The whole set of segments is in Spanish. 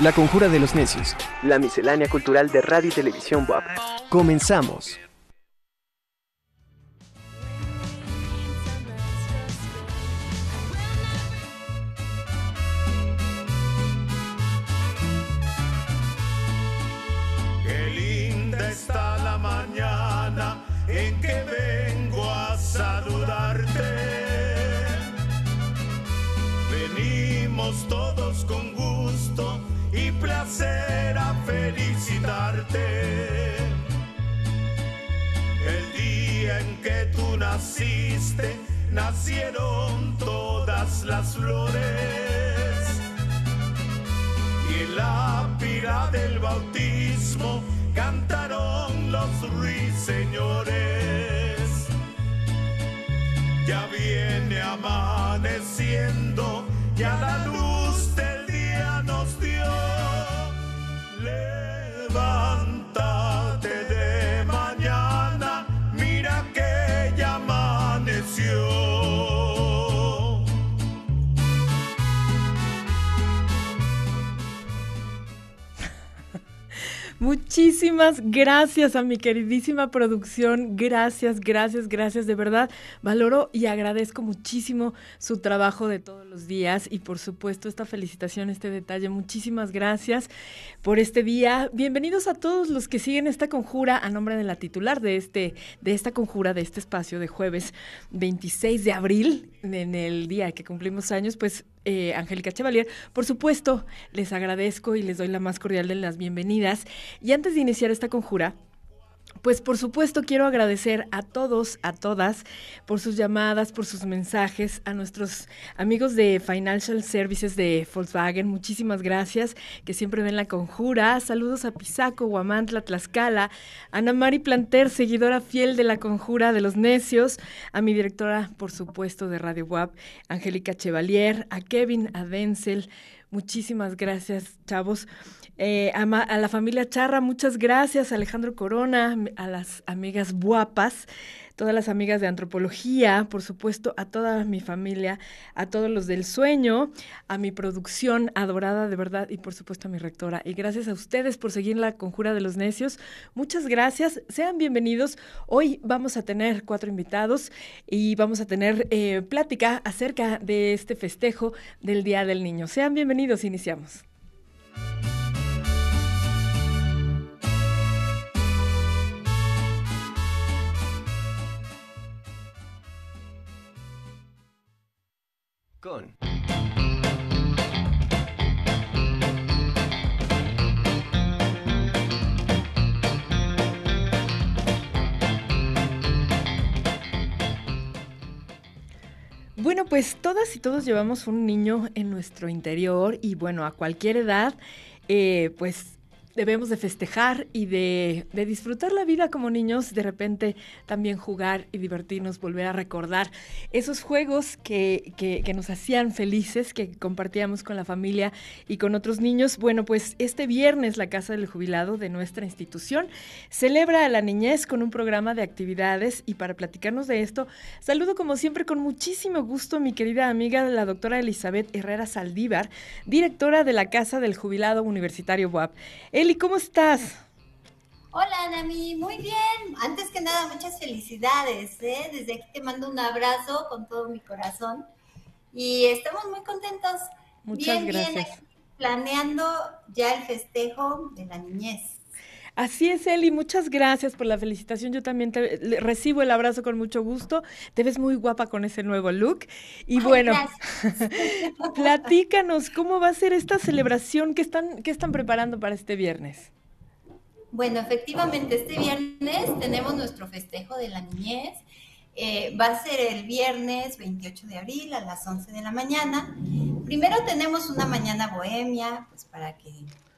La Conjura de los Necios. La miscelánea cultural de Radio y Televisión WAP. Comenzamos. El día en que tú naciste, nacieron todas las flores. Y en la pira del bautismo cantaron los ruiseñores. Ya viene amaneciendo, ya la luz del día nos dio. oh. Muchísimas gracias a mi queridísima producción. Gracias, gracias, gracias. De verdad, valoro y agradezco muchísimo su trabajo de todos los días y por supuesto esta felicitación, este detalle. Muchísimas gracias por este día. Bienvenidos a todos los que siguen esta conjura a nombre de la titular de, este, de esta conjura, de este espacio de jueves 26 de abril en el día que cumplimos años, pues eh, Angélica Chevalier, por supuesto, les agradezco y les doy la más cordial de las bienvenidas. Y antes de iniciar esta conjura, pues por supuesto quiero agradecer a todos, a todas, por sus llamadas, por sus mensajes, a nuestros amigos de Financial Services de Volkswagen, muchísimas gracias, que siempre ven la conjura. Saludos a Pisaco, Guamantla, Tlaxcala, Ana Mari Planter, seguidora fiel de la conjura de los necios, a mi directora, por supuesto, de Radio WAP, Angélica Chevalier, a Kevin, a Denzel. Muchísimas gracias, chavos. Eh, a, la familia Charra, muchas gracias, Alejandro Corona, a las amigas guapas, todas las amigas de antropología, por supuesto, a toda mi familia, a todos los del sueño, a mi producción adorada de verdad y por supuesto a mi rectora. Y gracias a ustedes por seguir la conjura de los necios. Muchas gracias, sean bienvenidos. Hoy vamos a tener cuatro invitados y vamos a tener eh, plática acerca de este festejo del Día del Niño. Sean bienvenidos, iniciamos. con... Bueno, pues todas y todos llevamos un niño en nuestro interior y bueno, a cualquier edad, eh, pues debemos de festejar y de, de, disfrutar la vida como niños, de repente también jugar y divertirnos, volver a recordar esos juegos que, que, nos hacían felices, que compartíamos con la familia y con otros niños. Bueno, pues este viernes la Casa del Jubilado de nuestra institución celebra a la niñez con un programa de actividades y para platicarnos de esto, saludo como siempre con muchísimo gusto a mi querida amiga, la doctora Elizabeth Herrera Saldívar, directora de la Casa del Jubilado Universitario WAP Eli, ¿cómo estás? Hola, Nami, muy bien. Antes que nada, muchas felicidades. ¿eh? Desde aquí te mando un abrazo con todo mi corazón. Y estamos muy contentos. Muchas bien, gracias. Bien, planeando ya el festejo de la niñez. Así es, Eli, muchas gracias por la felicitación. Yo también recibo el abrazo con mucho gusto. Te ves muy guapa con ese nuevo look. Y bueno, platícanos cómo va a ser esta celebración que están, qué están preparando para este viernes. Bueno, efectivamente, este viernes tenemos nuestro festejo de la niñez. Eh, va a ser el viernes 28 de abril a las 11 de la mañana. Primero tenemos una mañana bohemia, pues para que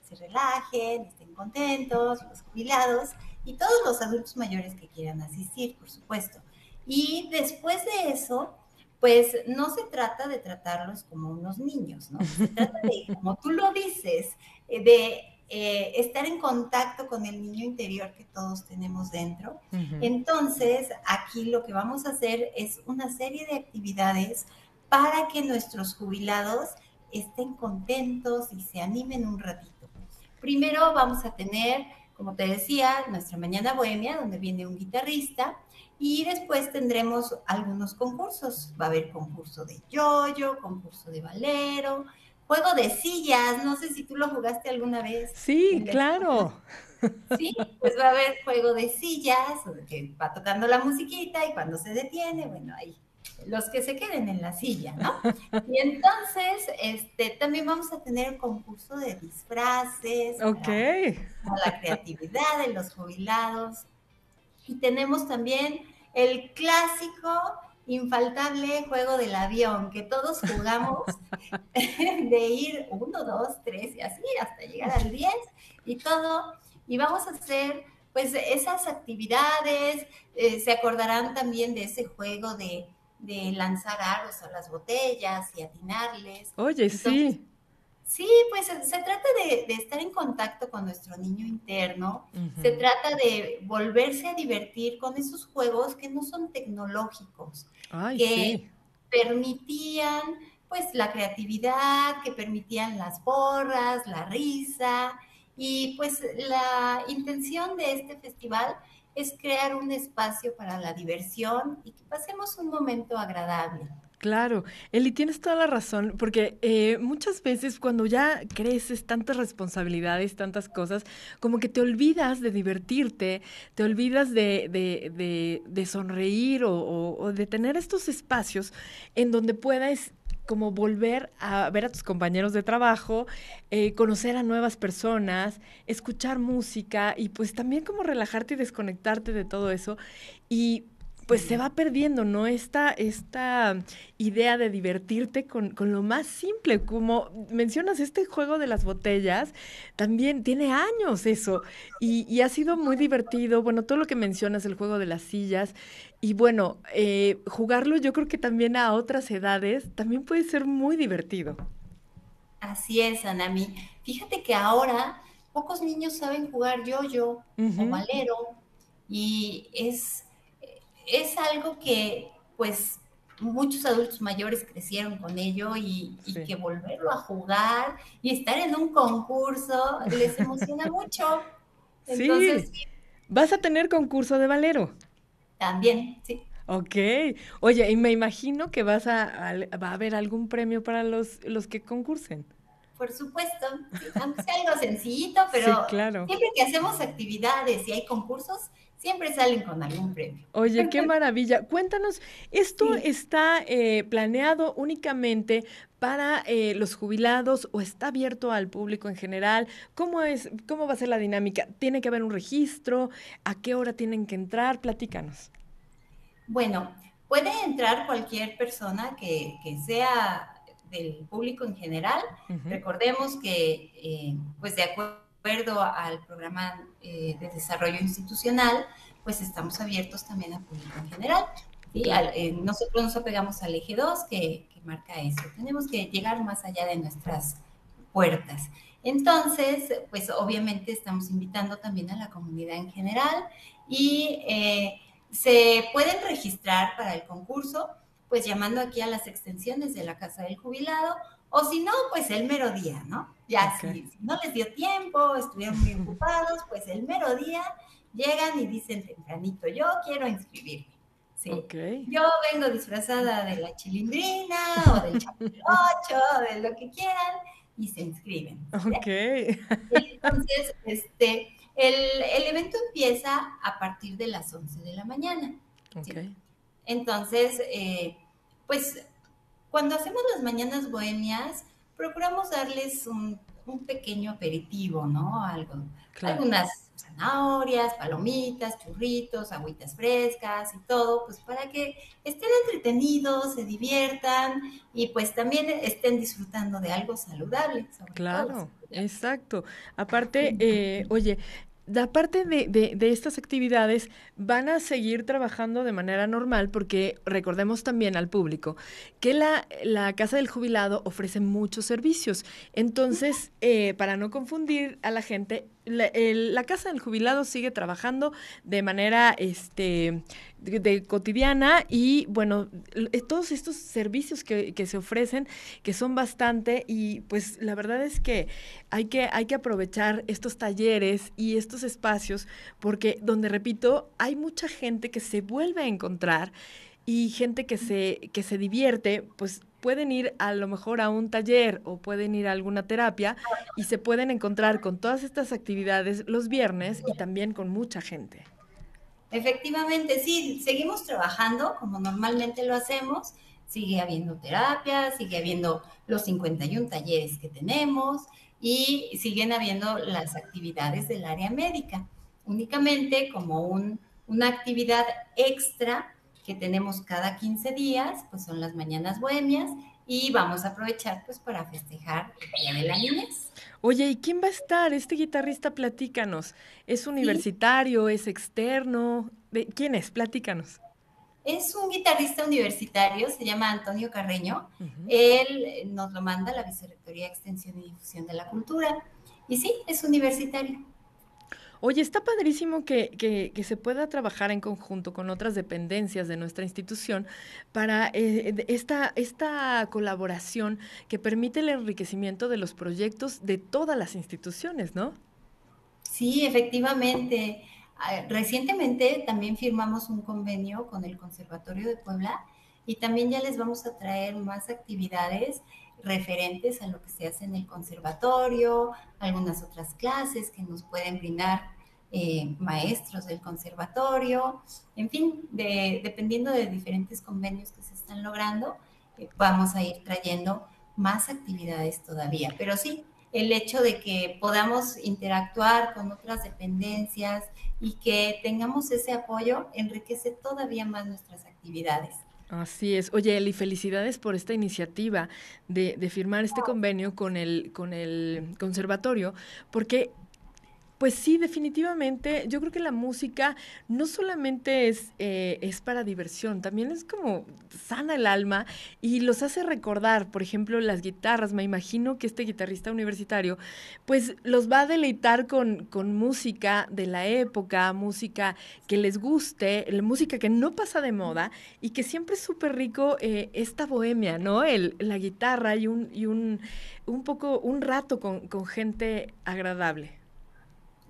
se relajen, contentos, los jubilados y todos los adultos mayores que quieran asistir, por supuesto. Y después de eso, pues no se trata de tratarlos como unos niños, ¿no? Se trata de, como tú lo dices, eh, de eh, estar en contacto con el niño interior que todos tenemos dentro. Entonces, aquí lo que vamos a hacer es una serie de actividades para que nuestros jubilados estén contentos y se animen un ratito. Primero vamos a tener, como te decía, nuestra mañana bohemia, donde viene un guitarrista, y después tendremos algunos concursos. Va a haber concurso de yoyo, concurso de valero, juego de sillas. No sé si tú lo jugaste alguna vez. Sí, claro. Sí, pues va a haber juego de sillas, que va tocando la musiquita y cuando se detiene, bueno, ahí los que se queden en la silla, ¿no? Y entonces, este, también vamos a tener un concurso de disfraces, okay. la creatividad de los jubilados. Y tenemos también el clásico infaltable juego del avión que todos jugamos de ir uno, dos, tres y así hasta llegar al 10 y todo. Y vamos a hacer pues esas actividades, eh, se acordarán también de ese juego de de lanzar aros a las botellas y atinarles. Oye, sí. Sí, pues se, trata de, estar en contacto con nuestro niño interno, se trata de volverse a divertir con esos juegos que no son tecnológicos, Ay, que permitían pues la creatividad, que permitían las borras, la risa, y pues la intención de este festival es crear un espacio para la diversión y que pasemos un momento agradable. Claro, Eli, tienes toda la razón, porque eh, muchas veces cuando ya creces tantas responsabilidades, tantas cosas, como que te olvidas de divertirte, te olvidas de, de, de, sonreír o, o, de tener estos espacios en donde puedas como volver a ver a tus compañeros de trabajo, eh, conocer a nuevas personas, escuchar música y pues también como relajarte y desconectarte de todo eso. Y pues se va perdiendo, ¿no? Esta, esta idea de divertirte con, lo más simple, como mencionas este juego de las botellas, también tiene años eso, y, ha sido muy divertido, bueno, todo lo que mencionas, el juego de las sillas, y bueno, eh, jugarlo yo creo que también a otras edades también puede ser muy divertido. Así es, Anami. Fíjate que ahora pocos niños saben jugar yo-yo o valero, y es es algo que pues muchos adultos mayores crecieron con ello y, que volverlo a jugar y estar en un concurso les emociona mucho. Entonces, sí. ¿Vas a tener concurso de Valero? También, sí. Ok. Oye, y me imagino que vas a, va a haber algún premio para los, los que concursen. Por supuesto, aunque sea algo sencillito, pero siempre que hacemos actividades y hay concursos, siempre salen con algún premio. Oye, qué maravilla. Cuéntanos, ¿esto está eh, planeado únicamente para eh, los jubilados o está abierto al público en general? ¿Cómo, es, ¿Cómo va a ser la dinámica? ¿Tiene que haber un registro? ¿A qué hora tienen que entrar? Platícanos. Bueno, puede entrar cualquier persona que, sea del público en general. Recordemos que, eh, pues de acuerdo acuerdo al programa eh, de desarrollo institucional, pues estamos abiertos también a público en general. Y eh, nosotros nos apegamos al eje 2 que, marca eso. Tenemos que llegar más allá de nuestras puertas. Entonces, pues obviamente estamos invitando también a la comunidad en general y eh, se pueden registrar para el concurso, pues llamando aquí a las extensiones de la Casa del Jubilado o si no, pues el mero día, ¿no? Ya si, no les dio tiempo, estuvieron muy ocupados, pues el mero día llegan y dicen tempranito, yo quiero inscribirme. Sí. Yo vengo disfrazada de la chilindrina o del o de lo que quieran, y se inscriben. Entonces, este, el, el, evento empieza a partir de las 11 de la mañana. Entonces, eh, pues cuando hacemos las mañanas bohemias, procuramos darles un, pequeño aperitivo, ¿no? Algo, Algunas zanahorias, palomitas, churritos, agüitas frescas y todo, pues para que estén entretenidos, se diviertan y pues también estén disfrutando de algo saludable. claro, exacto. Aparte, eh, oye, aparte de, de, estas actividades, van a seguir trabajando de manera normal porque recordemos también al público que la, la Casa del Jubilado ofrece muchos servicios. Entonces, eh, para no confundir a la gente, la, Casa del Jubilado sigue trabajando de manera este, cotidiana y, bueno, eh, todos estos servicios que, que, se ofrecen, que son bastante, y pues la verdad es que hay, que hay que aprovechar estos talleres y estos espacios, porque, donde repito, hay mucha gente que se vuelve a encontrar y gente que se, que se divierte, pues pueden ir a lo mejor a un taller o pueden ir a alguna terapia y se pueden encontrar con todas estas actividades los viernes y también con mucha gente. Efectivamente, sí, seguimos trabajando como normalmente lo hacemos, sigue habiendo terapia, sigue habiendo los 51 talleres que tenemos y siguen habiendo las actividades del área médica, únicamente como una actividad extra que tenemos cada 15 días, pues son las mañanas bohemias y vamos a aprovechar pues para festejar el Día de la Niñez. Oye, ¿y quién va a estar? Este guitarrista, platícanos. ¿Es universitario? ¿Es externo? ¿De ¿Quién es? Platícanos. Es un guitarrista universitario, se llama Antonio Carreño. Él eh, nos lo manda la Vicerrectoría de Extensión y Difusión de la Cultura. Y sí, es universitario. Oye, está padrísimo que, se pueda trabajar en conjunto con otras dependencias de nuestra institución para eh, esta, esta colaboración que permite el enriquecimiento de los proyectos de todas las instituciones, ¿no? Sí, efectivamente. Ah, recientemente también firmamos un convenio con el Conservatorio de Puebla y también ya les vamos a traer más actividades referentes a lo que se hace en el conservatorio, algunas otras clases que nos pueden brindar eh, maestros del conservatorio, en fin, dependiendo de diferentes convenios que se están logrando, eh, vamos a ir trayendo más actividades todavía. Pero sí, el hecho de que podamos interactuar con otras dependencias y que tengamos ese apoyo enriquece todavía más nuestras actividades. Así es. Oye, Eli, felicidades por esta iniciativa de, de firmar este convenio con el, con el conservatorio, porque pues sí, definitivamente. Yo creo que la música no solamente eh, es, para diversión, también es como sana el alma y los hace recordar, por ejemplo, las guitarras. Me imagino que este guitarrista universitario, pues los va a deleitar con, música de la época, música que les guste, música que no pasa de moda y que siempre es súper rico eh, esta bohemia, ¿no? El, la guitarra y un, y un, un poco, un rato con gente agradable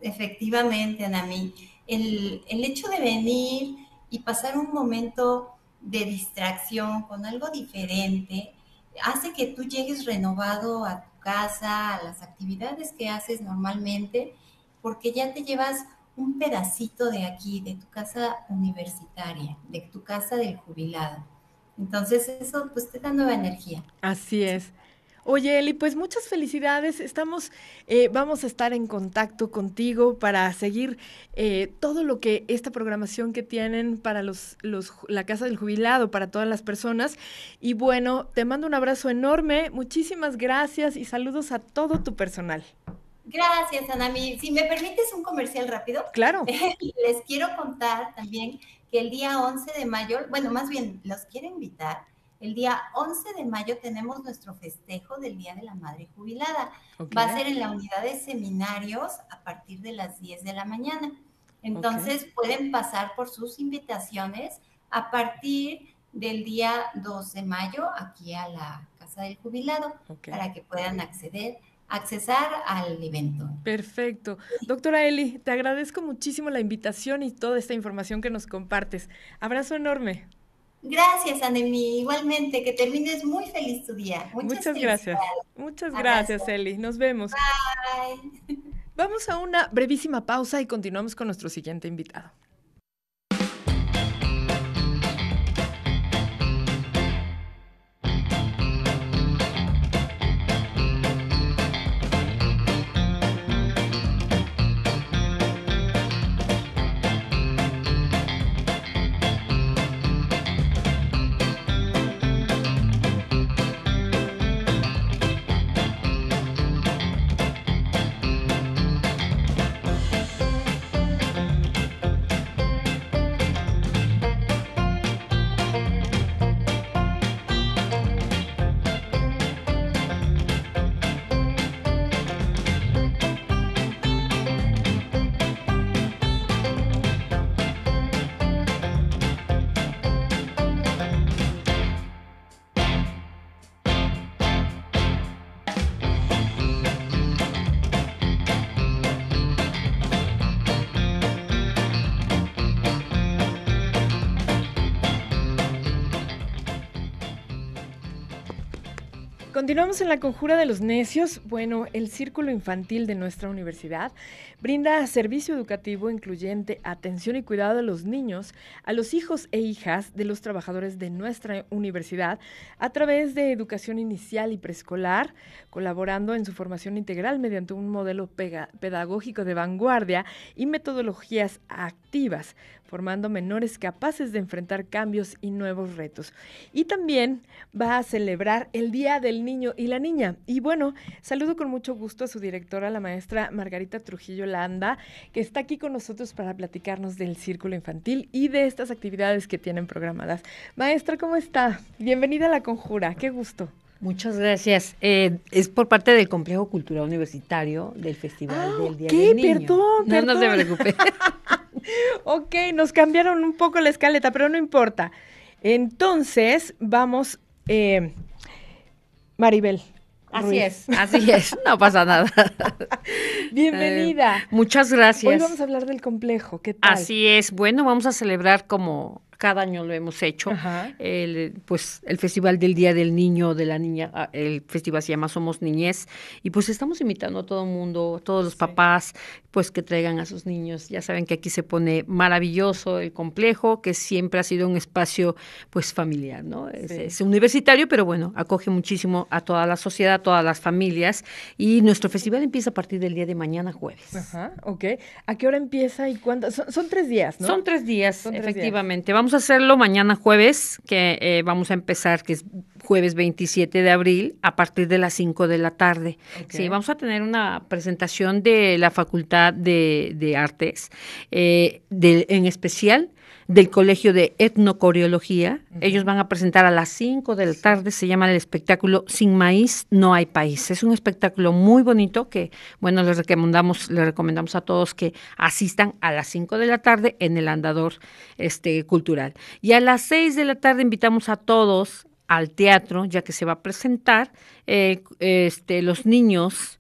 efectivamente, Anami. El, el hecho de venir y pasar un momento de distracción con algo diferente hace que tú llegues renovado a tu casa, a las actividades que haces normalmente, porque ya te llevas un pedacito de aquí, de tu casa universitaria, de tu casa del jubilado. Entonces eso pues te da nueva energía. Así es. Oye, Eli, pues muchas felicidades. Estamos, eh, vamos a estar en contacto contigo para seguir eh, todo lo que esta programación que tienen para los, la Casa del Jubilado, para todas las personas. Y bueno, te mando un abrazo enorme. Muchísimas gracias y saludos a todo tu personal. Gracias, Anami. Si me permites un comercial rápido. Claro. Les quiero contar también que el día 11 de mayo, bueno, más bien, los quiero invitar el día 11 de mayo tenemos nuestro festejo del Día de la Madre Jubilada. Va a ser en la unidad de seminarios a partir de las 10 de la mañana. Entonces pueden pasar por sus invitaciones a partir del día 2 de mayo aquí a la Casa del Jubilado para que puedan acceder accesar al evento. Perfecto. Doctora Eli, te agradezco muchísimo la invitación y toda esta información que nos compartes. Abrazo enorme. Gracias, Anemí. Igualmente, que termines muy feliz tu día. Muchas, gracias. Muchas gracias, Eli. Nos vemos. Bye. Vamos a una brevísima pausa y continuamos con nuestro siguiente invitado. Continuamos en la conjura de los necios. Bueno, el círculo infantil de nuestra universidad Brinda servicio educativo incluyente, atención y cuidado a los niños, a los hijos e hijas de los trabajadores de nuestra universidad a través de educación inicial y preescolar, colaborando en su formación integral mediante un modelo pedagógico de vanguardia y metodologías activas, formando menores capaces de enfrentar cambios y nuevos retos. Y también va a celebrar el Día del Niño y la Niña. Y bueno, saludo con mucho gusto a su directora, la maestra Margarita Trujillo Anda que está aquí con nosotros para platicarnos del Círculo Infantil y de estas actividades que tienen programadas. Maestra, ¿cómo está? Bienvenida a La Conjura, qué gusto. Muchas gracias. Eh, es por parte del Complejo Cultural Universitario del Festival ah, del Día del Niño. Perdón, no, No se preocupe. ok, nos cambiaron un poco la escaleta, pero no importa. Entonces, vamos, eh, Maribel, Así es, así es, no pasa nada. Bienvenida. Eh, muchas gracias. Hoy vamos a hablar del complejo, ¿qué tal? Así es, bueno, vamos a celebrar como cada año lo hemos hecho. El, pues el Festival del Día del Niño, de la Niña, ah, el festival se llama Somos Niñez, y pues estamos invitando a todo el mundo, todos los papás, pues que traigan a sus niños. Ya saben que aquí se pone maravilloso el complejo, que siempre ha sido un espacio pues familiar, ¿no? Es, universitario, pero bueno, acoge muchísimo a toda la sociedad, a todas las familias, y nuestro festival empieza a partir del día de mañana jueves. Ajá, ok. ¿A qué hora empieza y cuándo? Son, tres días, ¿no? Son tres días, efectivamente. Vamos hacerlo mañana jueves, que eh, vamos a empezar, que es jueves 27 de abril, a partir de las 5 de la tarde. Sí, vamos a tener una presentación de la Facultad de, Artes, eh, en especial del Colegio de Etnocoreología. Ellos van a presentar a las 5 de la tarde, se llama el espectáculo Sin Maíz No Hay País. Es un espectáculo muy bonito que, bueno, les recomendamos, les recomendamos a todos que asistan a las 5 de la tarde en el andador este, cultural. Y a las 6 de la tarde invitamos a todos al teatro, ya que se va a presentar eh, este, los niños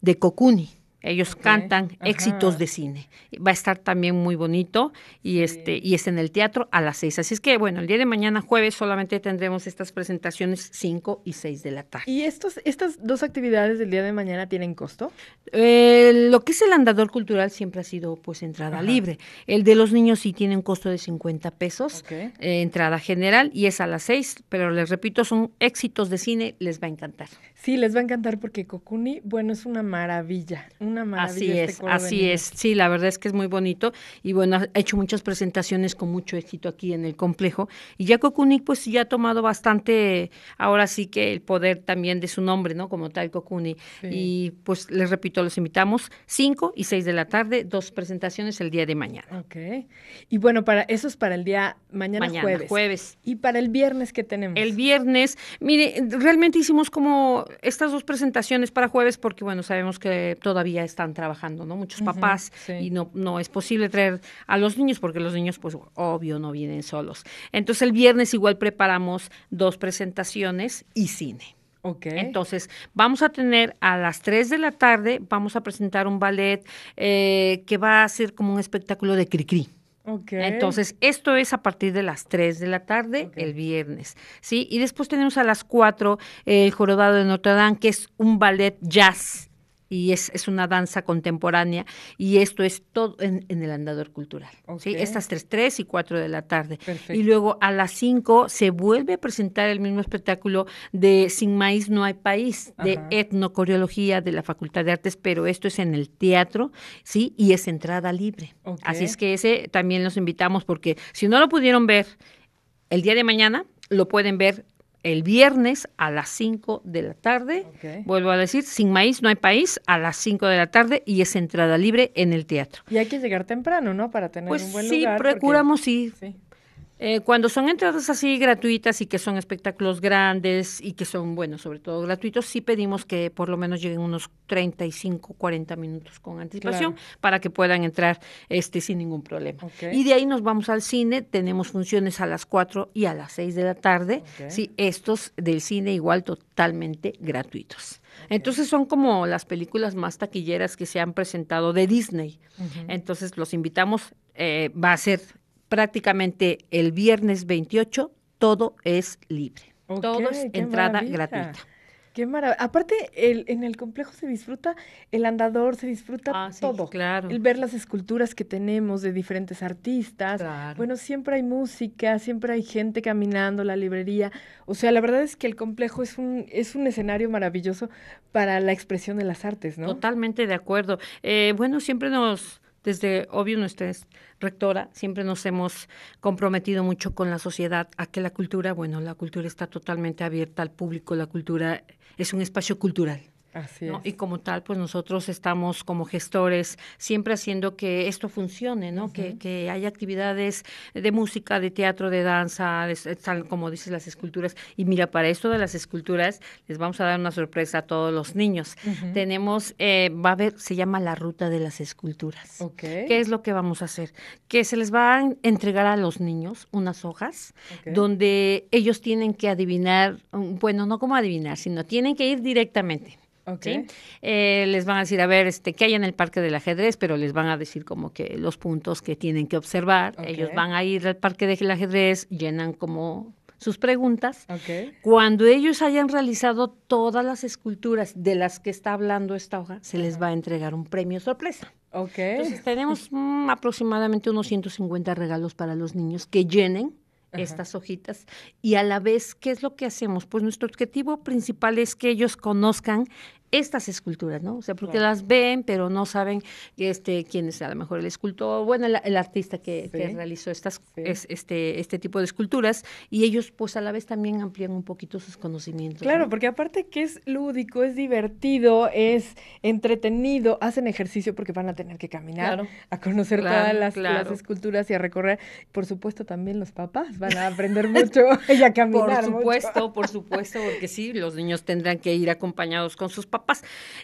de cocuni ellos cantan éxitos de cine. Va a estar también muy bonito y este y es en el teatro a las seis. Así es que bueno, el día de mañana jueves solamente tendremos estas presentaciones 5 y 6 de la tarde. ¿Y estos, estas dos actividades del día de mañana tienen costo? Eh, lo que es el andador cultural siempre ha sido pues entrada libre. El de los niños sí tiene un costo de 50 pesos, eh, entrada general y es a las seis. pero les repito, son éxitos de cine, les va a encantar. Sí, les va a encantar porque Cocuni, bueno, es una maravilla, una maravilla. Este así es, así es. Sí, la verdad es que es muy bonito y bueno, ha hecho muchas presentaciones con mucho éxito aquí en el complejo y ya Cocuni, pues ya ha tomado bastante, ahora sí que el poder también de su nombre, ¿no? Como tal Cocuni. Y pues les repito, los invitamos 5 y 6 de la tarde, dos presentaciones el día de mañana. Ok. Y bueno, para eso es para el día mañana, mañana jueves. Y para el viernes que tenemos. El viernes, mire, realmente hicimos como estas dos presentaciones para jueves porque, bueno, sabemos que todavía están trabajando, ¿no? Muchos papás y no, no es posible traer a los niños porque los niños, pues, obvio, no vienen solos. Entonces, el viernes igual preparamos dos presentaciones y cine. Okay. Entonces, vamos a tener a las 3 de la tarde, vamos a presentar un ballet eh, que va a ser como un espectáculo de cri-cri. Entonces, esto es a partir de las 3 de la tarde el viernes, ¿sí? Y después tenemos a las 4 el Jorobado de Notre Dame, que es un ballet jazz y es, es, una danza contemporánea y esto es todo en, el andador cultural. Estas tres, tres y cuatro de la tarde. Y luego a las cinco se vuelve a presentar el mismo espectáculo de Sin Maíz No Hay País, de etnocoreología de la Facultad de Artes, pero esto es en el teatro, ¿sí? Y es entrada libre. Así es que ese también los invitamos porque si no lo pudieron ver el día de mañana, lo pueden ver el viernes a las 5 de la tarde. Vuelvo a decir, sin maíz no hay país, a las 5 de la tarde y es entrada libre en el teatro. Y hay que llegar temprano, ¿no? Para tener pues un buen lugar. Procuramos, sí, procuramos, sí. Eh, cuando son entradas así gratuitas y que son espectáculos grandes y que son, bueno, sobre todo gratuitos, sí pedimos que por lo menos lleguen unos 35, 40 minutos con anticipación para que puedan entrar este sin ningún problema. Y de ahí nos vamos al cine, tenemos funciones a las 4 y a las 6 de la tarde, sí, estos del cine igual totalmente gratuitos. Entonces son como las películas más taquilleras que se han presentado de Disney. Entonces los invitamos, eh, va a ser prácticamente el viernes 28 todo es libre. todo es entrada gratuita. Qué maravilla. Aparte, el, en el complejo se disfruta el andador, se disfruta ah, todo. El ver las esculturas que tenemos de diferentes artistas. Bueno, siempre hay música, siempre hay gente caminando, la librería. O sea, la verdad es que el complejo es un, es un escenario maravilloso para la expresión de las artes, ¿no? Totalmente de acuerdo. Eh, bueno, siempre nos desde, obvio, nuestra es rectora, siempre nos hemos comprometido mucho con la sociedad a que la cultura, bueno, la cultura está totalmente abierta al público, la cultura es un espacio cultural, y como tal, pues nosotros estamos como gestores siempre haciendo que esto funcione, ¿no? que, que haya actividades de música, de teatro, de danza, tal como dices, las esculturas. Y mira, para esto de las esculturas, les vamos a dar una sorpresa a todos los niños. Tenemos, eh, va a haber, se llama la ruta de las esculturas. ¿Qué es lo que vamos a hacer? Que se les va a entregar a los niños unas hojas donde ellos tienen que adivinar, mm, bueno, no como adivinar, sino tienen que ir directamente Okay. Eh, les van a decir, a ver, este, ¿qué hay en el parque del ajedrez? Pero les van a decir como que los puntos que tienen que observar. Ellos van a ir al parque del ajedrez, llenan como sus preguntas. Cuando ellos hayan realizado todas las esculturas de las que está hablando esta hoja, se les va a entregar un premio sorpresa. Okay. Entonces tenemos mm, aproximadamente unos 150 regalos para los niños que llenen estas hojitas y a la vez, ¿qué es lo que hacemos? Pues nuestro objetivo principal es que ellos conozcan estas esculturas, ¿no? O sea, porque las ven, pero no saben este, quién es a lo mejor el escultor, bueno, el, artista que, realizó estas, este, este tipo de esculturas, y ellos pues a la vez también amplían un poquito sus conocimientos. Claro, porque aparte que es lúdico, es divertido, es entretenido, hacen ejercicio porque van a tener que caminar, a conocer todas las, esculturas y a recorrer. Por supuesto, también los papás van a aprender mucho y a caminar. Por supuesto, por supuesto, porque sí, los niños tendrán que ir acompañados con sus papás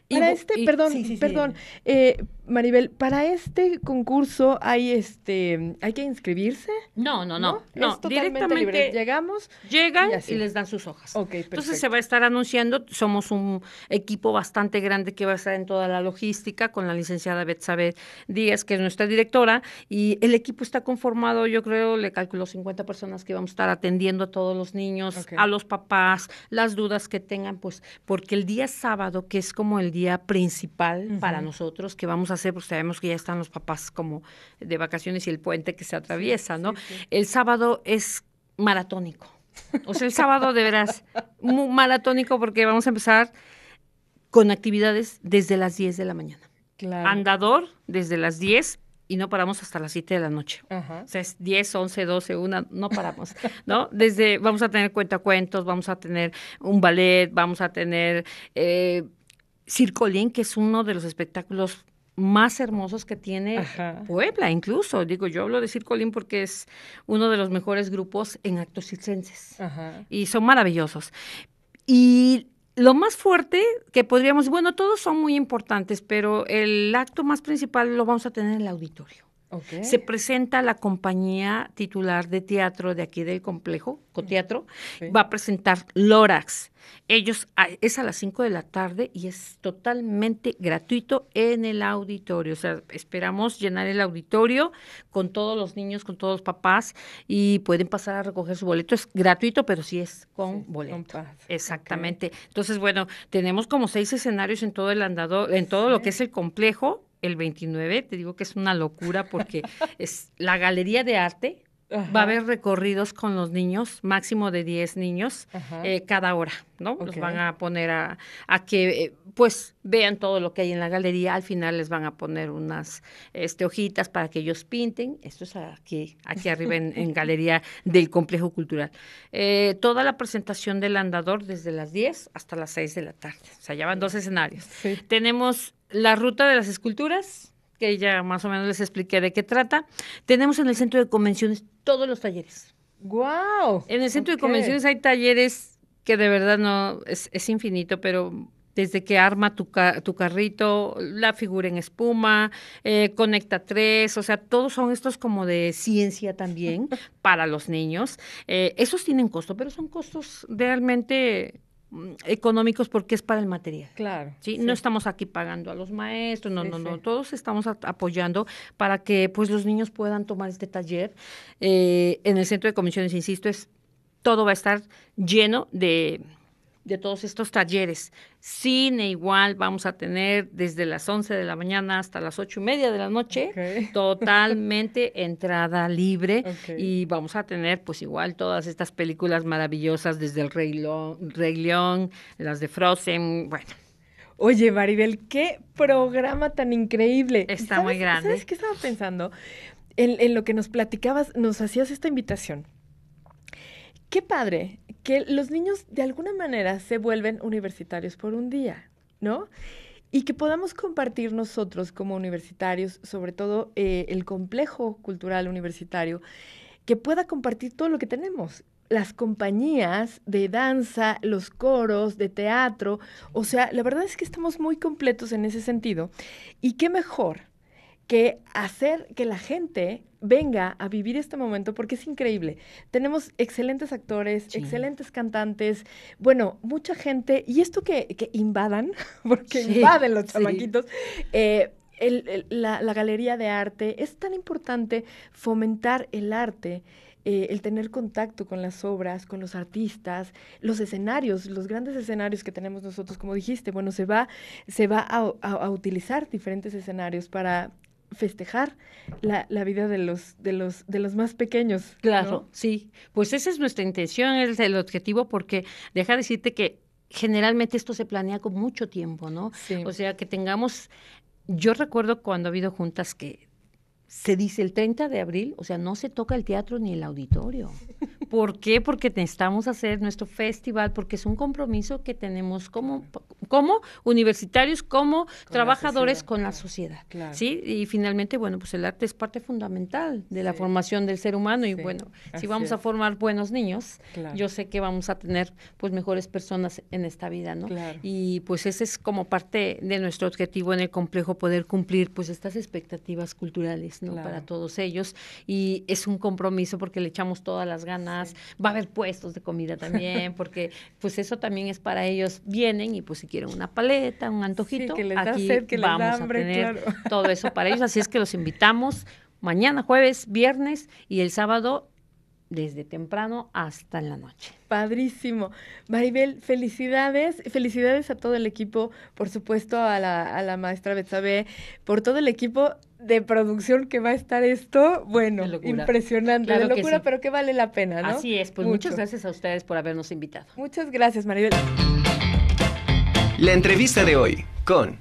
y, Para este, perdón, perdón. Eh, Maribel, para este concurso hay este, hay que inscribirse. No, no, no, no, es directamente llegamos, llegan y, les dan sus hojas. Okay, Entonces se va a estar anunciando. Somos un equipo bastante grande que va a estar en toda la logística con la licenciada Betsabe Díaz, que es nuestra directora, y el equipo está conformado. Yo creo, le calculo 50 personas que vamos a estar atendiendo a todos los niños, a los papás, las dudas que tengan, pues, porque el día sábado que es como el día principal para nosotros que vamos hacer? Pues sabemos que ya están los papás como de vacaciones y el puente que se atraviesa, ¿no? El sábado es maratónico. O sea, el sábado de veras, muy maratónico porque vamos a empezar con actividades desde las 10 de la mañana. Andador desde las 10 y no paramos hasta las 7 de la noche. O sea, es 10, 11, 12, 1, no paramos, ¿no? Desde, vamos a tener cuentacuentos, vamos a tener un ballet, vamos a tener eh, Circolín, que es uno de los espectáculos más hermosos que tiene Puebla, incluso. Digo, yo hablo de Circolín porque es uno de los mejores grupos en actos circenses. Y son maravillosos. Y lo más fuerte que podríamos, bueno, todos son muy importantes, pero el acto más principal lo vamos a tener en el auditorio. Se presenta la compañía titular de teatro de aquí del complejo, Coteatro, va a presentar Lorax. Ellos ah, es a las 5 de la tarde y es totalmente gratuito en el auditorio. O sea, esperamos llenar el auditorio con todos los niños, con todos los papás y pueden pasar a recoger su boleto. Es gratuito, pero sí es con boleto. Exactamente. Entonces, bueno, tenemos como seis escenarios en todo el andador, en todo lo que es el complejo el 29, te digo que es una locura porque es la galería de arte, va a haber recorridos con los niños, máximo de 10 niños eh, cada hora, ¿no? Los van a poner a, a que eh, pues vean todo lo que hay en la galería, al final les van a poner unas este, hojitas para que ellos pinten, esto es aquí, aquí arriba en, Galería del Complejo Cultural. Eh, toda la presentación del andador desde las 10 hasta las 6 de la tarde, o sea, ya van dos escenarios. Tenemos la ruta de las esculturas, que ya más o menos les expliqué de qué trata. Tenemos en el centro de convenciones todos los talleres. ¡Wow! En el centro de convenciones hay talleres que de verdad no es, infinito, pero desde que arma tu, carrito, la figura en espuma, eh, conecta tres, o sea, todos son estos como de ciencia también para los niños. Eh, esos tienen costo, pero son costos realmente Mm, económicos porque es para el material. Claro. No estamos aquí pagando a los maestros, no, no, no, todos estamos apoyando para que pues los niños puedan tomar este taller. Eh, en el centro de comisiones, insisto, es todo va a estar lleno de de todos estos talleres. Cine igual vamos a tener desde las 11 de la mañana hasta las ocho y media de la noche, totalmente entrada libre y vamos a tener pues igual todas estas películas maravillosas desde El Rey, León, las de Frozen, bueno. Oye, Maribel, qué programa tan increíble. Está muy grande. ¿Sabes qué estaba pensando? En, en, lo que nos platicabas, nos hacías esta invitación. Qué padre que los niños de alguna manera se vuelven universitarios por un día, ¿no? Y que podamos compartir nosotros como universitarios, sobre todo eh, el complejo cultural universitario, que pueda compartir todo lo que tenemos las compañías de danza, los coros, de teatro. O sea, la verdad es que estamos muy completos en ese sentido. Y qué mejor que hacer que la gente venga a vivir este momento porque es increíble. Tenemos excelentes actores, excelentes cantantes, bueno, mucha gente, y esto que, invadan, porque invaden los chamaquitos, eh, la, galería de arte, es tan importante fomentar el arte. Eh, el tener contacto con las obras, con los artistas, los escenarios, los grandes escenarios que tenemos nosotros, como dijiste, bueno, se va, se va a utilizar diferentes escenarios para festejar la, vida de los, de, los, de los más pequeños. Claro, sí. Pues esa es nuestra intención, es el objetivo, porque deja decirte que generalmente esto se planea con mucho tiempo, ¿no? Sí. O sea, que tengamos... Yo recuerdo cuando ha habido juntas que se dice el 30 de abril, o sea, no se toca el teatro ni el auditorio. ¿Por qué? Porque necesitamos hacer nuestro festival, porque es un compromiso que tenemos como, como universitarios, como trabajadores con la sociedad. ¿sí? Y finalmente, bueno, pues el arte es parte fundamental de la formación del ser humano y bueno, si vamos a formar buenos niños, yo sé que vamos a tener pues mejores personas en esta vida, ¿no? Y pues ese es como parte de nuestro objetivo en el complejo, poder cumplir pues estas expectativas culturales. ¿no? Para todos ellos. Y es un compromiso porque le echamos todas las ganas. Va a haber puestos de comida también, porque pues eso también es para ellos. Vienen y pues si quieren una paleta, un antojito, aquí que vamos a tener todo eso para ellos. Así es que los invitamos mañana, jueves, viernes y el sábado desde temprano hasta la noche. Padrísimo. Maribel, felicidades. Felicidades a todo el equipo, por supuesto a la, maestra Betsabe, por todo el equipo de producción que va a estar esto. Bueno, impresionante, locura, pero que vale la pena, ¿no? Así es, pues muchas gracias a ustedes por habernos invitado. Muchas gracias, Maribel. La entrevista de hoy con...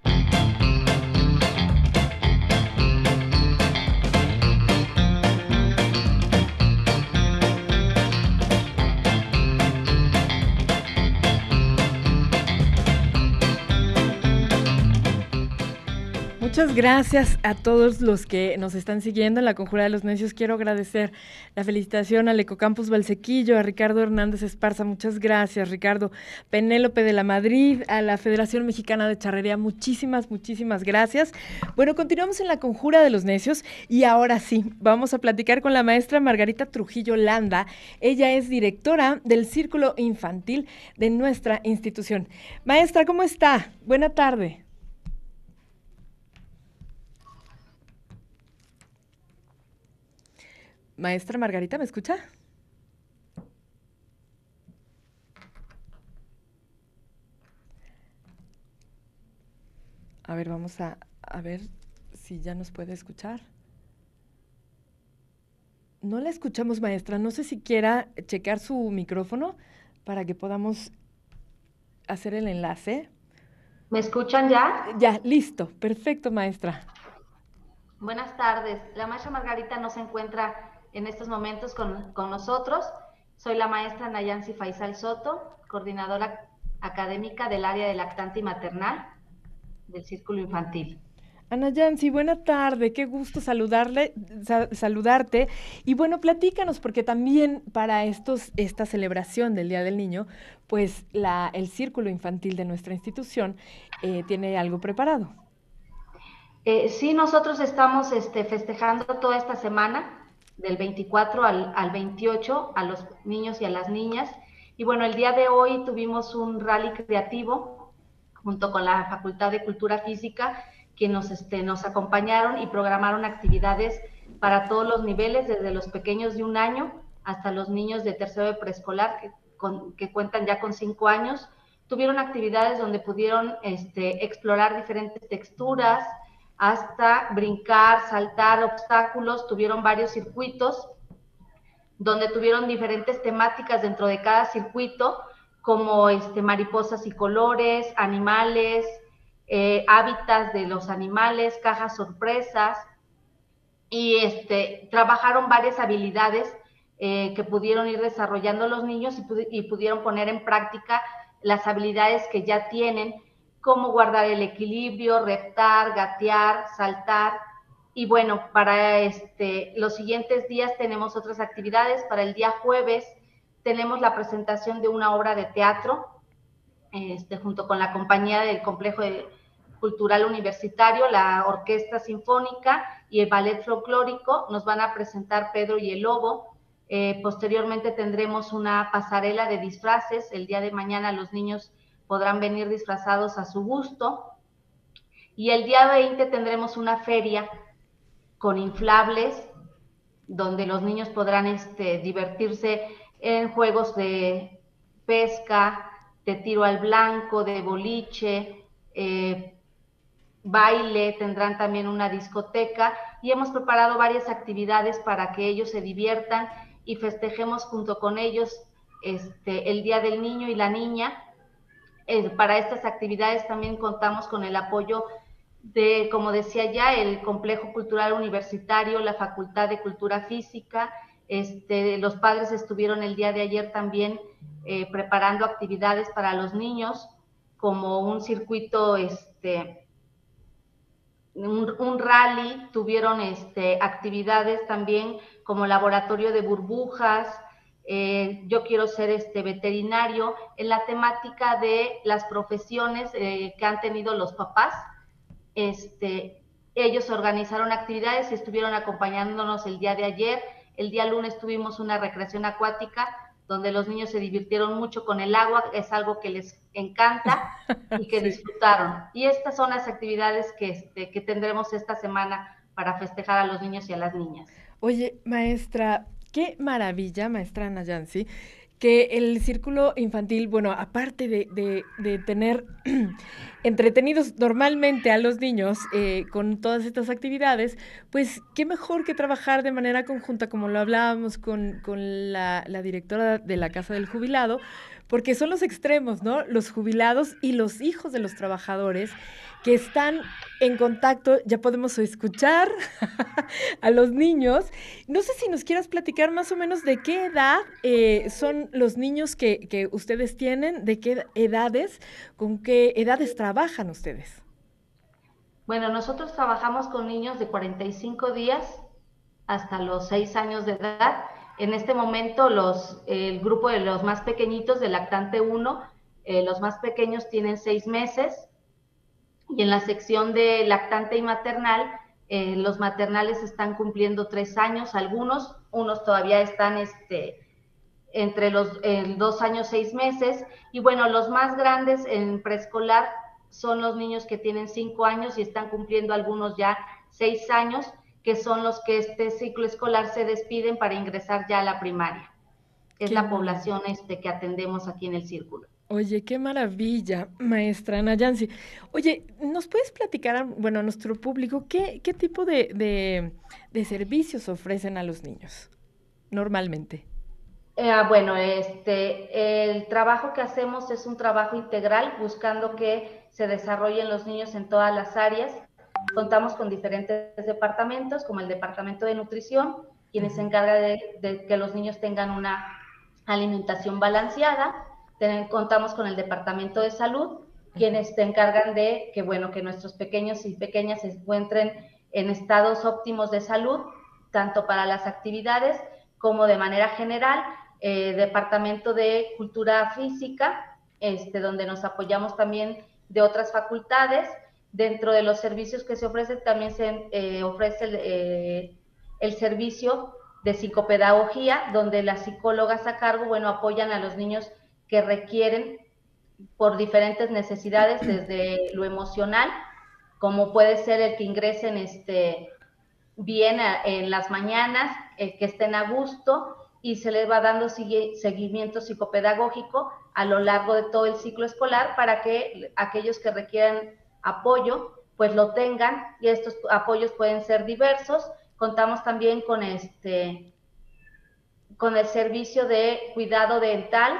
Muchas gracias a todos los que nos están siguiendo en la Conjura de los Necios. Quiero agradecer la felicitación al Ecocampus Valsequillo, a Ricardo Hernández Esparza. Muchas gracias, Ricardo. Penélope de la Madrid, a la Federación Mexicana de Charrería. Muchísimas, muchísimas gracias. Bueno, continuamos en la Conjura de los Necios y ahora sí, vamos a platicar con la maestra Margarita Trujillo Landa. Ella es directora del Círculo Infantil de nuestra institución. Maestra, ¿cómo está? Buena tarde. Maestra Margarita, ¿me escucha? A ver, vamos a, ver si ya nos puede escuchar. No la escuchamos, maestra. No sé si quiera checar su micrófono para que podamos hacer el enlace. ¿Me escuchan ya? Ya, listo. Perfecto, maestra. Buenas tardes. La maestra Margarita no se encuentra en estos momentos con, nosotros. Soy la maestra Nayansi Faisal Soto, coordinadora académica del área de lactante y maternal del Círculo Infantil. Ana Yancy, buena tarde, qué gusto saludarle, saludarte. Y bueno, platícanos, porque también para estos, esta celebración del Día del Niño, pues la, el círculo infantil de nuestra institución eh, tiene algo preparado. Eh, sí, nosotros estamos este, festejando toda esta semana del 24 al, 28 a los niños y a las niñas. Y bueno, el día de hoy tuvimos un rally creativo junto con la Facultad de Cultura Física que nos, este, nos acompañaron y programaron actividades para todos los niveles, desde los pequeños de un año hasta los niños de tercero de preescolar que, cuentan ya con cinco años. Tuvieron actividades donde pudieron este, explorar diferentes texturas, hasta brincar, saltar obstáculos, tuvieron varios circuitos donde tuvieron diferentes temáticas dentro de cada circuito, como este, mariposas y colores, animales, eh, hábitats de los animales, cajas sorpresas, y este, trabajaron varias habilidades eh, que pudieron ir desarrollando los niños y pudieron poner en práctica las habilidades que ya tienen cómo guardar el equilibrio, reptar, gatear, saltar. Y bueno, para este, los siguientes días tenemos otras actividades. Para el día jueves tenemos la presentación de una obra de teatro este, junto con la compañía del Complejo Cultural Universitario, la Orquesta Sinfónica y el Ballet Folclórico. Nos van a presentar Pedro y el Lobo. Eh, posteriormente tendremos una pasarela de disfraces. El día de mañana los niños podrán venir disfrazados a su gusto. Y el día 20 tendremos una feria con inflables, donde los niños podrán este, divertirse en juegos de pesca, de tiro al blanco, de boliche, eh, baile, tendrán también una discoteca y hemos preparado varias actividades para que ellos se diviertan y festejemos junto con ellos este, el Día del Niño y la Niña eh, para estas actividades también contamos con el apoyo de, como decía ya, el Complejo Cultural Universitario, la Facultad de Cultura Física. Este, los padres estuvieron el día de ayer también eh, preparando actividades para los niños, como un circuito, este, un, rally, tuvieron este, actividades también como laboratorio de burbujas, eh, yo quiero ser este veterinario, en la temática de las profesiones eh, que han tenido los papás. Este, ellos organizaron actividades y estuvieron acompañándonos el día de ayer. El día lunes tuvimos una recreación acuática donde los niños se divirtieron mucho con el agua, es algo que les encanta y que disfrutaron. Y estas son las actividades que, este, que tendremos esta semana para festejar a los niños y a las niñas. Oye, maestra, Qué maravilla, maestra Ana Yancy, que el círculo infantil, bueno, aparte de, tener entretenidos normalmente a los niños eh, con todas estas actividades, pues qué mejor que trabajar de manera conjunta, como lo hablábamos con, la directora de la Casa del Jubilado, porque son los extremos, ¿no? Los jubilados y los hijos de los trabajadores que están en contacto, ya podemos escuchar a los niños. No sé si nos quieras platicar más o menos de qué edad eh, son los niños que, que, ustedes tienen, de qué edades, con qué edades trabajan ustedes. Bueno, nosotros trabajamos con niños de 45 días hasta los 6 años de edad en este momento, los, el grupo de los más pequeñitos, de lactante 1, eh, los más pequeños tienen seis meses. Y en la sección de lactante y maternal, eh, los maternales están cumpliendo tres años, algunos, unos todavía están este, entre los dos años, seis meses. Y bueno, los más grandes en preescolar son los niños que tienen cinco años y están cumpliendo algunos ya seis años que son los que este ciclo escolar se despiden para ingresar ya a la primaria. Es la población este, que atendemos aquí en el círculo. Oye, qué maravilla, maestra Ana Oye, ¿nos puedes platicar, bueno, a nuestro público, qué, qué tipo de, de, servicios ofrecen a los niños normalmente? Eh, ah, bueno, este, el trabajo que hacemos es un trabajo integral, buscando que se desarrollen los niños en todas las áreas Contamos con diferentes departamentos, como el Departamento de Nutrición, quienes se encarga de, que los niños tengan una alimentación balanceada. contamos con el Departamento de Salud, quienes se encargan de que, bueno, que nuestros pequeños y pequeñas se encuentren en estados óptimos de salud, tanto para las actividades como de manera general. Eh, departamento de Cultura Física, este, donde nos apoyamos también de otras facultades Dentro de los servicios que se ofrecen también se eh, ofrece eh, el, servicio de psicopedagogía, donde las psicólogas a cargo, bueno, apoyan a los niños que requieren por diferentes necesidades, desde lo emocional, como puede ser el que ingresen este, bien en las mañanas, el que estén a gusto, y se les va dando seguimiento psicopedagógico a lo largo de todo el ciclo escolar para que aquellos que requieran apoyo, pues lo tengan y estos apoyos pueden ser diversos. Contamos también con este con el servicio de cuidado dental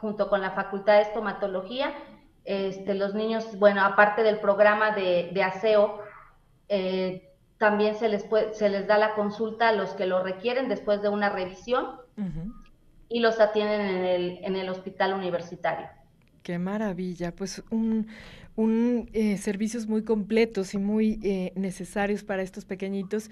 junto con la Facultad de Estomatología. Este, los niños, bueno, aparte del programa de, aseo, eh, también se les, puede, se les da la consulta a los que lo requieren después de una revisión y los atienden en el, en el hospital universitario. Qué maravilla, pues un, un, eh, servicios muy completos y muy eh, necesarios para estos pequeñitos.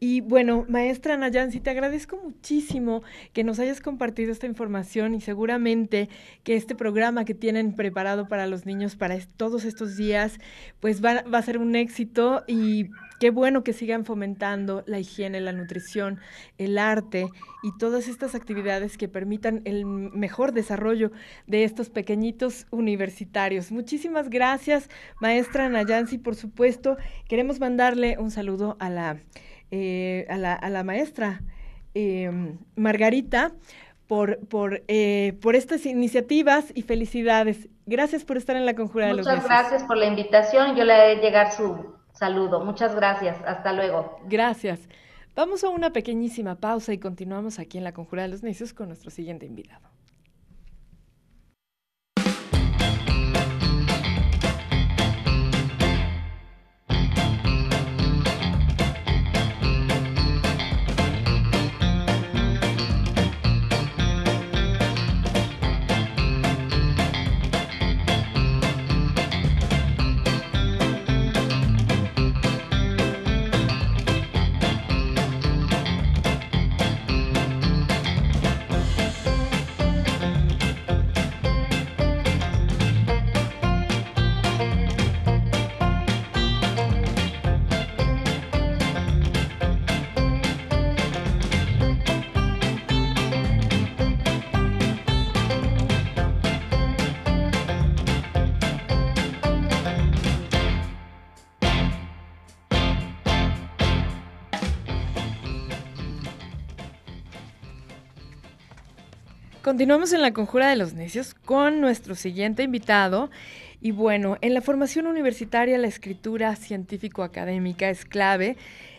Y bueno, maestra Nayansi, te agradezco muchísimo que nos hayas compartido esta información y seguramente que este programa que tienen preparado para los niños para todos estos días, pues va, va a ser un éxito y Qué bueno que sigan fomentando la higiene, la nutrición, el arte y todas estas actividades que permitan el mejor desarrollo de estos pequeñitos universitarios. Muchísimas gracias, maestra Nayansi, por supuesto. Queremos mandarle un saludo a la, eh, a la, maestra em, Margarita por, por, eh, por estas iniciativas y felicidades. Gracias por estar en la Conjura de los Muchas gracias por la invitación. Yo le de llegar su saludo. Muchas gracias. Hasta luego. Gracias. Vamos a una pequeñísima pausa y continuamos aquí en La Conjura de los Necios con nuestro siguiente invitado. continuamos en la conjura de los necios con nuestro siguiente invitado. Y bueno, en la formación universitaria la escritura científico-académica es clave.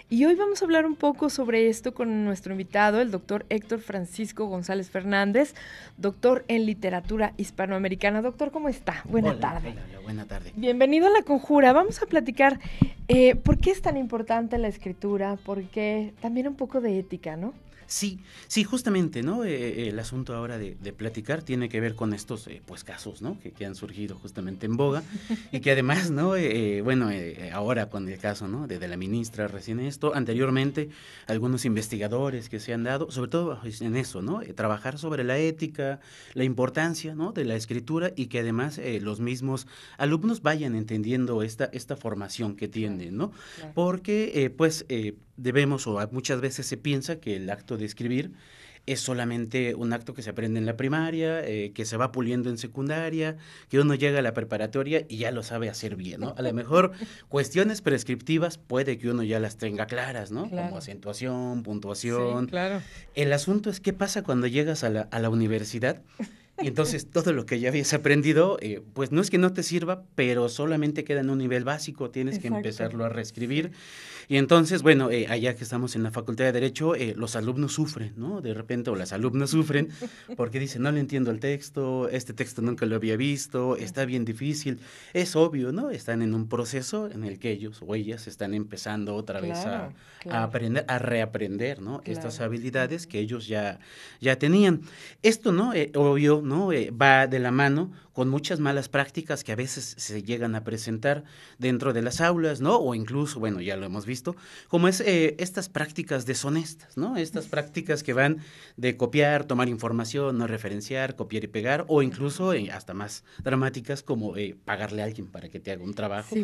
Y hoy vamos a hablar un poco sobre esto con nuestro invitado, el doctor Héctor Francisco González Fernández, doctor en literatura hispanoamericana. Doctor, ¿cómo está? Buena tarde. Bienvenido a La Conjura. Vamos a platicar eh, por qué es tan importante la escritura, Porque también un poco de ética, ¿no? Sí, sí, justamente, ¿no? Eh, eh, el asunto ahora de, platicar tiene que ver con estos, eh, pues, casos, ¿no? Que, que, han surgido justamente en boga y que además, ¿no? bueno, ahora con el caso, ¿no? De, la ministra recién esto, anteriormente algunos investigadores que se han dado, sobre todo en eso, ¿no? trabajar sobre la ética, la importancia, ¿no? De la escritura y que además los mismos alumnos vayan entendiendo esta, esta formación que tienen, ¿no? Porque, pues, debemos o muchas veces se piensa que el acto de escribir, es solamente un acto que se aprende en la primaria, eh, que se va puliendo en secundaria, que uno llega a la preparatoria y ya lo sabe hacer bien, ¿no? A lo mejor cuestiones prescriptivas puede que uno ya las tenga claras, ¿no? Como acentuación, puntuación. claro. El asunto es qué pasa cuando llegas a la, universidad. Y entonces todo lo que ya habías aprendido, eh, pues no es que no te sirva, pero solamente queda en un nivel básico, tienes que empezarlo a reescribir. Y entonces, bueno, eh, allá que estamos en la Facultad de Derecho, eh, los alumnos sufren, ¿no? De repente, o las alumnas sufren porque dicen, no le entiendo el texto, este texto nunca lo había visto, está bien difícil. Es obvio, ¿no? Están en un proceso en el que ellos o ellas están empezando otra vez a, aprender, a reaprender, ¿no? Estas habilidades que ellos ya, ya tenían. Esto, ¿no? Eh, obvio, ¿no? va de la mano con muchas malas prácticas que a veces se llegan a presentar dentro de las aulas, ¿no? O incluso, bueno, ya lo hemos visto, como es eh, estas prácticas deshonestas, ¿no? Estas prácticas que van de copiar, tomar información, no referenciar, copiar y pegar, o incluso eh, hasta más dramáticas como eh, pagarle a alguien para que te haga un trabajo.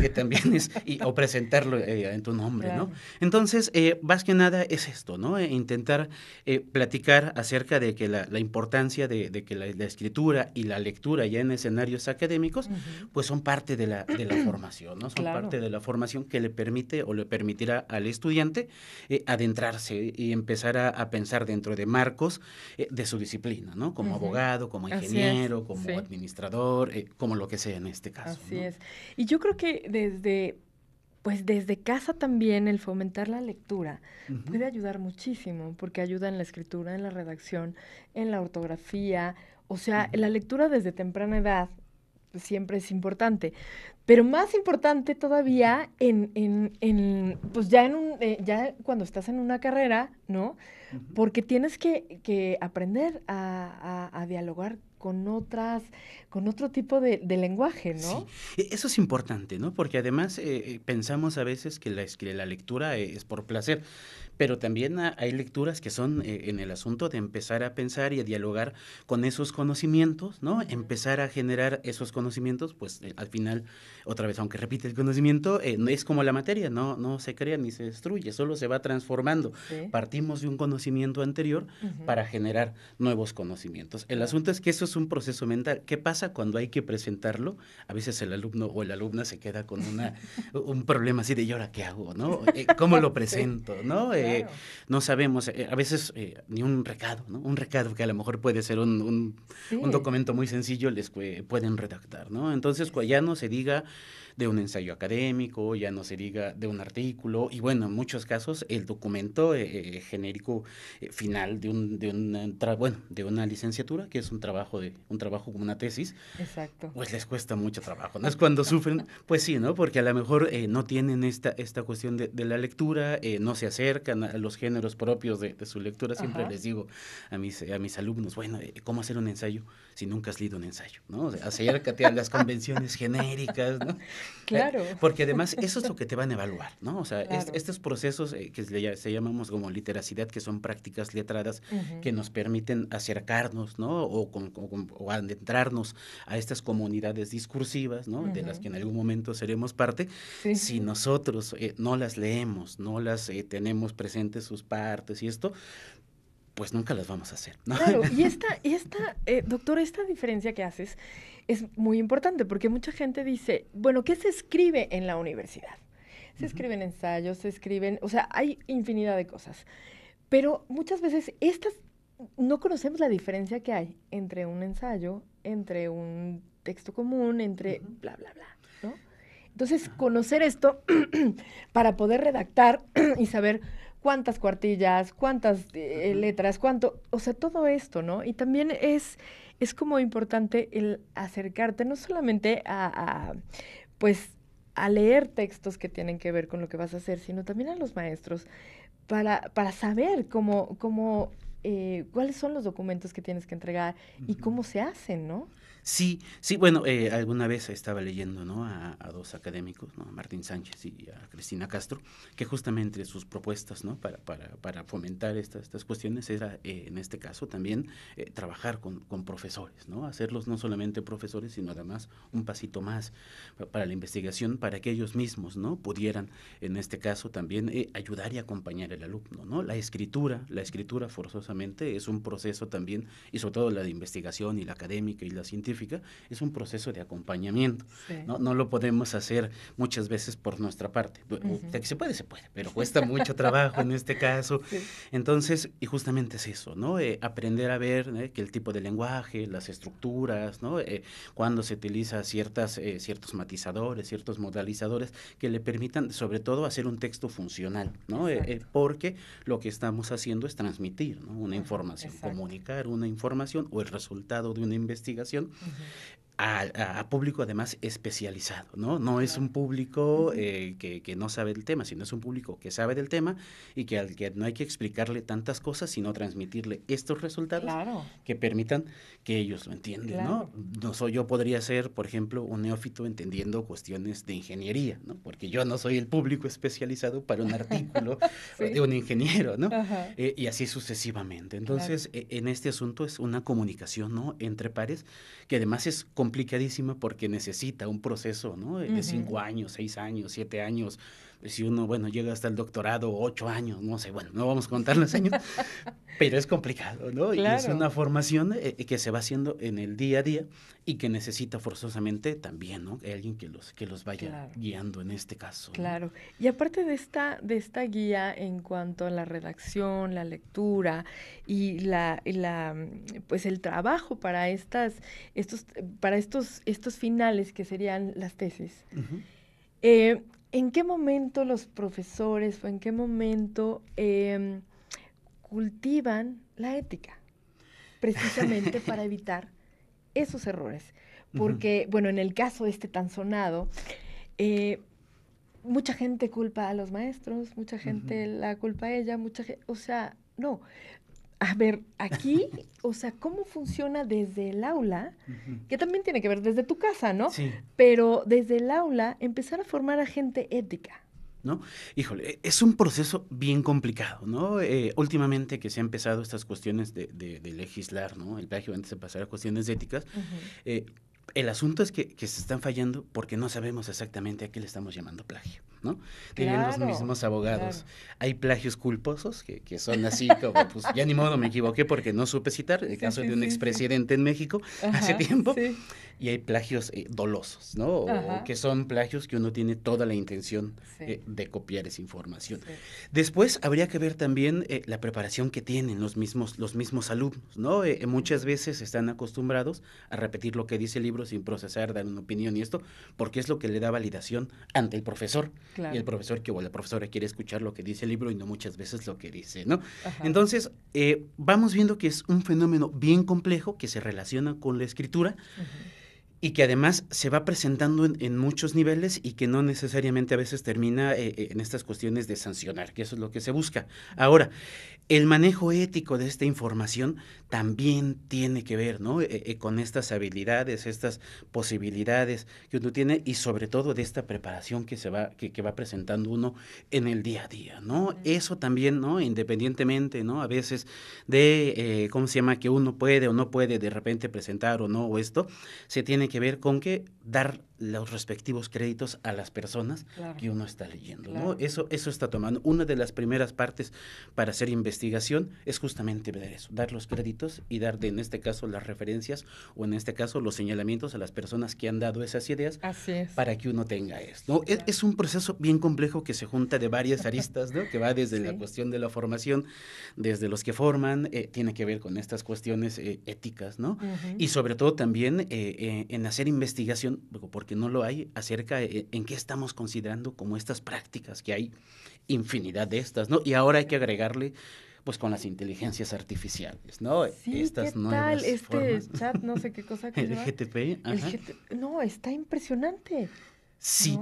Que también es, o presentarlo en tu nombre, ¿no? Entonces, más que nada es esto, ¿no? intentar platicar acerca de que la, importancia de, que la escritura y la lectura ya en escenarios académicos, pues son parte de la, formación, ¿no? Son parte de la formación que le permite o le permitirá al estudiante eh, adentrarse y empezar a, pensar dentro de marcos eh, de su disciplina, ¿no? Como abogado, como ingeniero, como administrador, eh, como lo que sea en este caso. Así es. Y yo creo que desde pues desde casa también el fomentar la lectura puede ayudar muchísimo, porque ayuda en la escritura, en la redacción, en la ortografía, o sea, la lectura desde temprana edad siempre es importante. Pero más importante todavía en, pues ya en un, eh, ya cuando estás en una carrera, ¿no? Porque tienes que, aprender a, dialogar con otras, con otro tipo de, lenguaje, ¿no? E, eso es importante, ¿no? Porque además eh, eh, pensamos a veces que la, que la lectura es por placer pero también hay lecturas que son eh, en el asunto de empezar a pensar y a dialogar con esos conocimientos, ¿no? Empezar a generar esos conocimientos, pues eh, al final, otra vez, aunque repite el conocimiento, eh, es como la materia, no, no se crea ni se destruye, solo se va transformando. Partimos de un conocimiento anterior para generar nuevos conocimientos. El asunto es que eso es un proceso mental. ¿Qué pasa cuando hay que presentarlo? A veces el alumno o la alumna se queda con una, un problema así de, ¿y ahora qué hago? ¿no? Eh, ¿Cómo lo presento? ¿no? no sabemos, eh, a veces eh, ni un recado, Un recado que a lo mejor puede ser un, documento muy sencillo, les pueden redactar, ¿no? Entonces, ya no se diga de un ensayo académico, ya no se diga de un artículo, y bueno, en muchos casos el documento eh, genérico final de un, de un bueno, de una licenciatura, que es un trabajo de, un trabajo como una tesis, pues les cuesta mucho trabajo. ¿No es cuando sufren? Pues sí, ¿no? Porque a lo mejor no tienen esta, esta cuestión de la lectura, no se acercan a los géneros propios de, su lectura, siempre les digo a mis, a mis alumnos, bueno, eh, ¿cómo hacer un ensayo? si nunca has leído un ensayo, ¿no? O acércate a las convenciones genéricas, ¿no? Claro. Eh, porque además eso es lo que te van a evaluar, ¿no? O sea, estos procesos eh, que se, llamamos como literacidad, que son prácticas letradas que nos permiten acercarnos, ¿no? O, adentrarnos a estas comunidades discursivas, ¿no? De las que en algún momento seremos parte, si nosotros eh, no las leemos, no las tenemos presentes sus partes y esto, pues nunca las vamos a hacer. Claro, y esta, esta eh, doctor, esta diferencia que haces es muy importante porque mucha gente dice, bueno, ¿qué se escribe en la universidad? Se escriben ensayos, se escriben, o sea, hay infinidad de cosas. Pero muchas veces estas, no conocemos la diferencia que hay entre un ensayo, entre un texto común, entre bla, bla, bla. ¿no? Entonces, ah. conocer esto para poder redactar y saber cuántas cuartillas, cuántas eh, eh, letras, cuánto, o sea, todo esto, ¿no? Y también es, como importante el acercarte no solamente a, pues, a leer textos que tienen que ver con lo que vas a hacer, sino también a los maestros para, saber cómo, cómo eh, cuáles son los documentos que tienes que entregar y cómo se hacen, ¿no? Sí, sí, bueno, eh, alguna vez estaba leyendo ¿no? a, dos académicos, a Martín Sánchez y a Cristina Castro, que justamente sus propuestas ¿no? para, fomentar estas, cuestiones era, eh, en este caso, también eh, trabajar con, profesores, ¿no? hacerlos no solamente profesores, sino además un pasito más para la investigación, para que ellos mismos ¿no? pudieran, en este caso, también ayudar y acompañar al alumno. ¿no? La escritura, la escritura forzosamente es un proceso también, y sobre todo la de investigación y la académica y la científica, es un proceso de acompañamiento. ¿no? lo podemos hacer muchas veces por nuestra parte. que Se puede, se puede, pero cuesta mucho trabajo en este caso. Entonces, y justamente es eso, ¿no? Eh, aprender a ver ¿eh? que el tipo de lenguaje, las estructuras, ¿no? Eh, cuando se utiliza ciertas, ciertos matizadores, ciertos modalizadores que le permitan, sobre todo, hacer un texto funcional, ¿no? porque lo que estamos haciendo es transmitir una información, comunicar una información o el resultado de una investigación Mm-hmm. a, público además especializado, ¿no? No es un público eh, que, no sabe del tema, sino es un público que sabe del tema y que al que no hay que explicarle tantas cosas, sino transmitirle estos resultados que permitan que ellos lo entiendan, ¿no? no soy, yo podría ser, por ejemplo, un neófito entendiendo cuestiones de ingeniería, ¿no? Porque yo no soy el público especializado para un artículo de un ingeniero, ¿no? Eh, y así sucesivamente. Entonces, e, en este asunto es una comunicación, ¿no? Entre pares, que además es complicadísima porque necesita un proceso, ¿no? De, cinco años, seis años, siete años, pues, si uno, bueno, llega hasta el doctorado, ocho años, no sé, bueno, no vamos a contar los años, pero es complicado, ¿no? Y es una formación eh, eh, que se va haciendo en el día a día y que necesita forzosamente también, ¿no? Alguien que los, que los vaya guiando en este caso. Claro. Y aparte de esta, de esta guía en cuanto a la redacción, la lectura y la, la pues el trabajo para estas, estos, para estos, estos finales que serían las tesis. ¿En qué momento los profesores o en qué momento em, cultivan la ética? Precisamente para evitar esos errores. Porque, bueno, en el caso este tan sonado, eh, mucha gente culpa a los maestros, mucha gente la culpa a ella, mucha gente, o sea, no, a ver, aquí, o sea, cómo funciona desde el aula, que también tiene que ver desde tu casa, ¿no? Sí. Pero desde el aula empezar a formar a gente ética. ¿No? Híjole, e, es un proceso bien complicado, ¿no? Eh, últimamente que se han empezado estas cuestiones de, legislar, ¿no? El plagio antes de pasar a cuestiones éticas. Eh, el asunto es que, se están fallando porque no sabemos exactamente a qué le estamos llamando plagio. Tienen los mismos abogados. Hay plagios culposos que, son así como, pues ya ni modo me equivoqué porque no supe citar, el caso de un expresidente en México hace tiempo, y hay plagios eh, dolosos, ¿no? que son plagios que uno tiene toda la intención eh, de copiar esa información. Después habría que ver también eh, la preparación que tienen los mismos, los mismos alumnos, ¿no? muchas veces están acostumbrados a repetir lo que dice el libro sin procesar, dar una opinión y esto, porque es lo que le da validación ante el profesor. Y el profesor que o la profesora quiere escuchar lo que dice el libro y no muchas veces lo que dice, ¿no? Entonces, eh, vamos viendo que es un fenómeno bien complejo que se relaciona con la escritura. y que además se va presentando en, muchos niveles y que no necesariamente a veces termina eh, eh, en estas cuestiones de sancionar, que eso es lo que se busca. Ahora, el manejo ético de esta información también tiene que ver, ¿no? E, e, con estas habilidades, estas posibilidades que uno tiene y sobre todo de esta preparación que se va, que, va presentando uno en el día a día, ¿no? Eso también, ¿no? Independientemente, ¿no? A veces de, eh, ¿cómo se llama? Que uno puede o no puede de repente presentar o no o esto, se tiene que ver con que dar los respectivos créditos a las personas que uno está leyendo. ¿no? Eso, eso está tomando. Una de las primeras partes para hacer investigación es justamente ver eso, dar los créditos y dar, en este caso, las referencias o en este caso los señalamientos a las personas que han dado esas ideas para que uno tenga esto. ¿no? Es, un proceso bien complejo que se junta de varias aristas, ¿no? que va desde la cuestión de la formación, desde los que forman, eh, tiene que ver con estas cuestiones eh, éticas, ¿no? Y sobre todo también eh, en hacer investigación, porque porque no lo hay, acerca en qué estamos considerando como estas prácticas, que hay infinidad de estas, ¿no? Y ahora hay que agregarle pues con las inteligencias artificiales, ¿no? Sí, ¿qué tal? Este chat, no sé qué cosa que El GTP, No, está impresionante. Sí,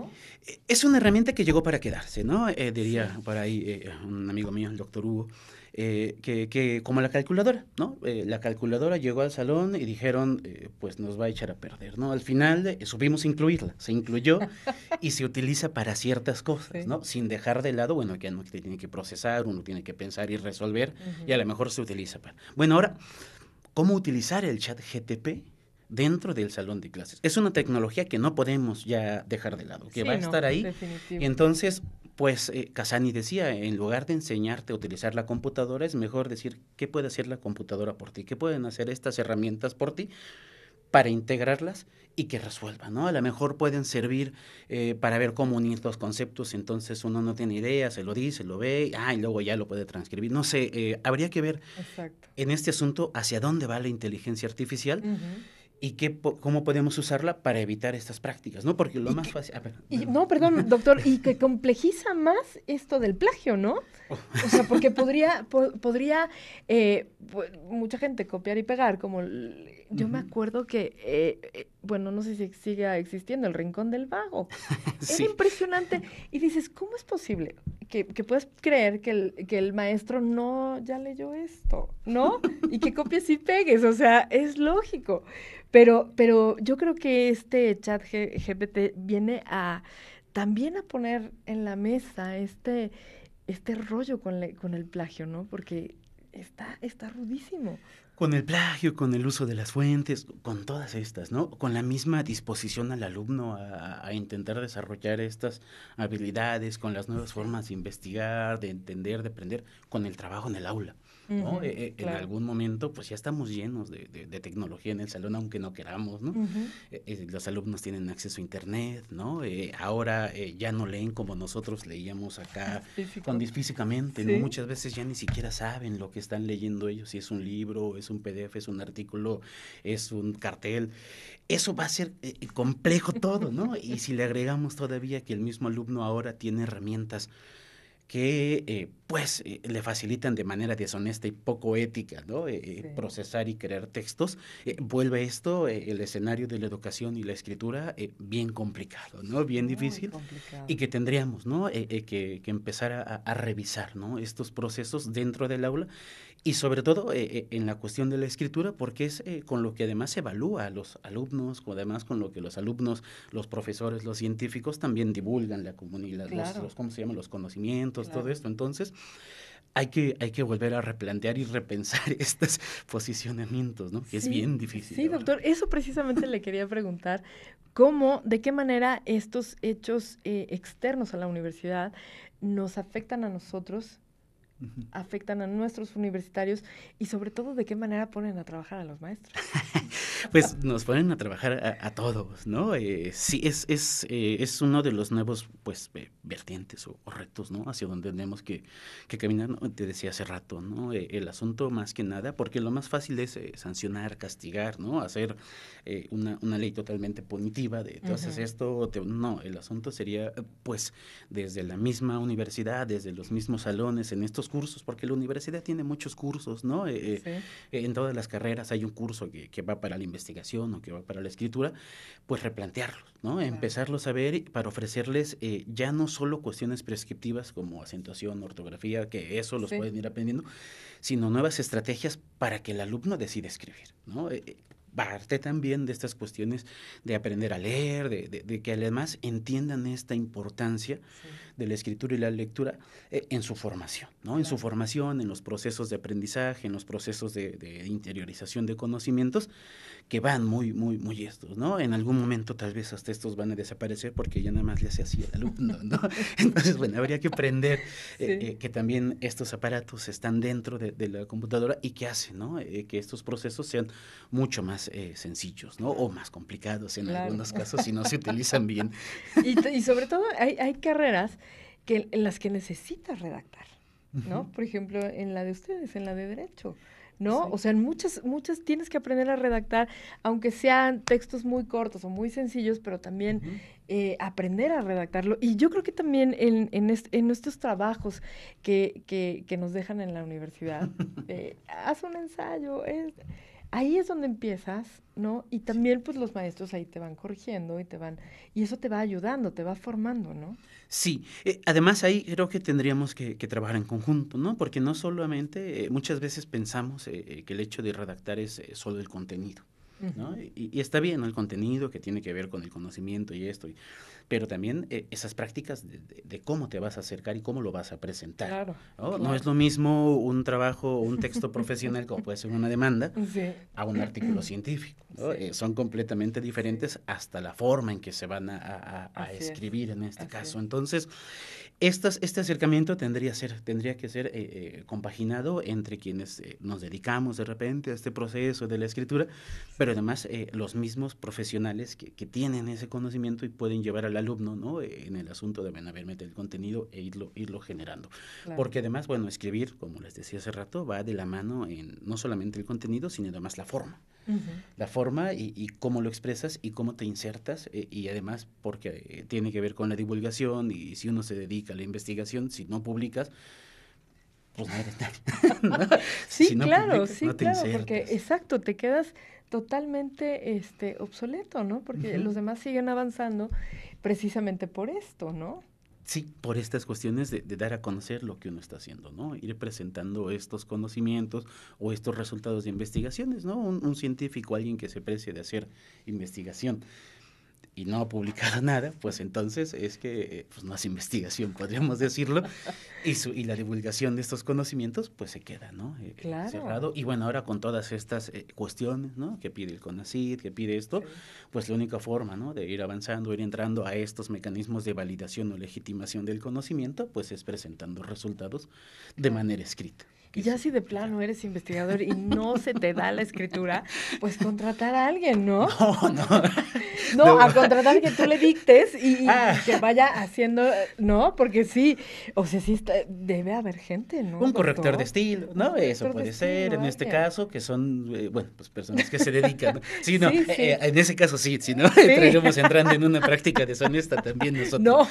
e, es una herramienta que llegó para quedarse, ¿no? Eh, diría por ahí eh, un amigo mío, el doctor Hugo. Eh, que, como la calculadora, ¿no? Eh, la calculadora llegó al salón y dijeron, eh, pues nos va a echar a perder, ¿no? Al final supimos incluirla, se incluyó y se utiliza para ciertas cosas, ¿no? Sin dejar de lado, bueno, que uno tiene que procesar, uno tiene que pensar y resolver, y a lo mejor se utiliza para... Bueno, ahora, ¿cómo utilizar el chat GTP? dentro del salón de clases. Es una tecnología que no podemos ya dejar de lado, que va a estar ahí. Y entonces, pues Casani eh, decía, en lugar de enseñarte a utilizar la computadora, es mejor decir qué puede hacer la computadora por ti, qué pueden hacer estas herramientas por ti para integrarlas y que resuelvan, ¿no? A lo mejor pueden servir eh, para ver cómo unir dos conceptos, entonces uno no tiene idea, se lo dice, lo ve, ah, y luego ya lo puede transcribir. No sé, eh, habría que ver en este asunto hacia dónde va la inteligencia artificial. ¿Y qué, cómo podemos usarla para evitar estas prácticas? ¿No? Porque lo más fácil... y, no, perdón, doctor, y que complejiza más esto del plagio, ¿no? Oh. O sea, porque podría, podría eh, mucha gente copiar y pegar, como yo me acuerdo que, eh, eh, bueno, no sé si sigue existiendo el Rincón del Vago. Es impresionante. Y dices, ¿cómo es posible que, que puedas creer que el, maestro no ya leyó esto, ¿no? y que copies y pegues, o sea, es lógico. Pero, pero yo creo que este chat GPT viene a también a poner en la mesa este, este rollo con, con el plagio, ¿no? Porque está, está rudísimo con el plagio, con el uso de las fuentes, con todas estas, ¿no? Con la misma disposición al alumno a, a, intentar desarrollar estas habilidades, con las nuevas formas de investigar, de entender, de aprender, con el trabajo en el aula. Eh, eh, en algún momento, pues ya estamos llenos de, tecnología en el salón, aunque no queramos, ¿no? Eh, los alumnos tienen acceso a Internet, ¿no? ahora ya no leen como nosotros leíamos acá, físicamente, Muchas veces ya ni siquiera saben lo que están leyendo ellos, si es un libro, es un PDF, es un artículo, es un cartel. Eso va a ser complejo todo, ¿no? y si le agregamos todavía que el mismo alumno ahora tiene herramientas que eh, pues eh, le facilitan de manera deshonesta y poco ética ¿no? Eh, procesar y crear textos, vuelve esto, el escenario de la educación y la escritura, bien complicado, ¿no? bien difícil, y que tendríamos ¿no? Que, que, empezar a, revisar ¿no? estos procesos dentro del aula y sobre todo en la cuestión de la escritura, porque es con lo que además se evalúa a los alumnos, o además con lo que los alumnos, los profesores, los científicos también divulgan la comunidad, los, ¿cómo se llama? los conocimientos todo esto. Entonces, hay que, hay que volver a replantear y repensar estos posicionamientos, ¿no? Que es bien difícil. Sí, doctor, eso precisamente le quería preguntar. ¿Cómo, de qué manera estos hechos eh, externos a la universidad nos afectan a nosotros afectan a nuestros universitarios y sobre todo de qué manera ponen a trabajar a los maestros. pues nos ponen a trabajar a, todos, ¿no? Eh, sí, es, es, eh, es, uno de los nuevos pues vertientes o, retos, ¿no? Hacia donde tenemos que, caminar, te decía hace rato, ¿no? Eh, el asunto más que nada, porque lo más fácil es eh, sancionar, castigar, ¿no? Hacer una, ley totalmente punitiva de tú haces esto, te, no, el asunto sería pues desde la misma universidad, desde los mismos salones, en estos cursos, porque la universidad tiene muchos cursos, ¿no? Eh, eh, eh, en todas las carreras hay un curso que, va para la investigación o que va para la escritura, pues replantearlos, ¿no? Empezarlos a ver para ofrecerles ya no solo cuestiones prescriptivas como acentuación, ortografía, que eso los pueden ir aprendiendo, sino nuevas estrategias para que el alumno decida escribir, ¿no? parte también de estas cuestiones de aprender a leer, de, de que además entiendan esta importancia sí de la escritura y la lectura eh, en su formación, ¿no? En su formación, en los procesos de aprendizaje, en los procesos de, interiorización de conocimientos que van muy, muy, muy estos, ¿no? En algún momento tal vez hasta estos van a desaparecer porque ya nada más le hace así al alumno, ¿no? Entonces, bueno, habría que aprender eh, eh, que también estos aparatos están dentro de, la computadora y que hacen, ¿no? que estos procesos sean mucho más sencillos, ¿no? O más complicados en algunos casos si no se utilizan bien. Y, sobre todo hay, hay, carreras que, en las que necesitas redactar, ¿no? Por ejemplo, en la de ustedes, en la de derecho. ¿no? O sea, en muchas, muchas tienes que aprender a redactar, aunque sean textos muy cortos o muy sencillos, pero también eh, aprender a redactarlo. Y yo creo que también en, en, estos trabajos que, que, nos dejan en la universidad, eh, haz un ensayo, es, ahí es donde empiezas, ¿no? Y también pues los maestros ahí te van corrigiendo y te van, y eso te va ayudando, te va formando, ¿no? Sí, eh, además ahí creo que tendríamos que, trabajar en conjunto, ¿no? Porque no solamente, eh, muchas veces pensamos eh, que el hecho de redactar es solo el contenido. ¿no? y, está bien el contenido que tiene que ver con el conocimiento y esto, y, pero también eh, esas prácticas de, cómo te vas a acercar y cómo lo vas a presentar. ¿no? es lo mismo un trabajo un texto profesional, como puede ser una demanda, a un artículo científico. Eh, son completamente diferentes hasta la forma en que se van a, escribir en este caso. Entonces, este acercamiento tendría, tendría que ser eh, eh, compaginado entre quienes eh, nos dedicamos de repente a este proceso de la escritura, pero además los mismos profesionales que, tienen ese conocimiento y pueden llevar al alumno ¿no? en el asunto de, haber a el contenido e irlo, irlo generando. Porque además, bueno, escribir, como les decía hace rato, va de la mano en no solamente el contenido, sino además la forma la forma y, cómo lo expresas y cómo te insertas eh, y además porque eh, tiene que ver con la divulgación y si uno se dedica a la investigación, si no publicas, pues no sí, claro, sí, claro, porque exacto, te quedas totalmente este, obsoleto, ¿no? Porque los demás siguen avanzando precisamente por esto, ¿no? Sí, por estas cuestiones de, dar a conocer lo que uno está haciendo, ¿no? Ir presentando estos conocimientos o estos resultados de investigaciones, ¿no? Un, un científico, alguien que se precie de hacer investigación, y no ha publicado nada, pues entonces es que eh, pues, no hace investigación, podríamos decirlo, y, y la divulgación de estos conocimientos pues se queda, ¿no? Eh, eh, cerrado. Y bueno, ahora con todas estas cuestiones, ¿no? Que pide el CONACID, que pide esto, pues la única forma, ¿no? De ir avanzando, ir entrando a estos mecanismos de validación o legitimación del conocimiento, pues es presentando resultados de manera escrita. Y ya si de plano eres investigador y no se te da la escritura, pues contratar a alguien, ¿no? No, no. no, a contratar que tú le dictes y, ah. que vaya haciendo, ¿no? Porque sí, o sea, sí debe haber gente, ¿no? Un corrector de estilo, ¿no? Eso puede ser, en este caso, que son, eh, bueno, pues personas que se dedican. Sí, no, eh, en ese caso sí, si no, estaríamos entrando en una práctica deshonesta también nosotros. No.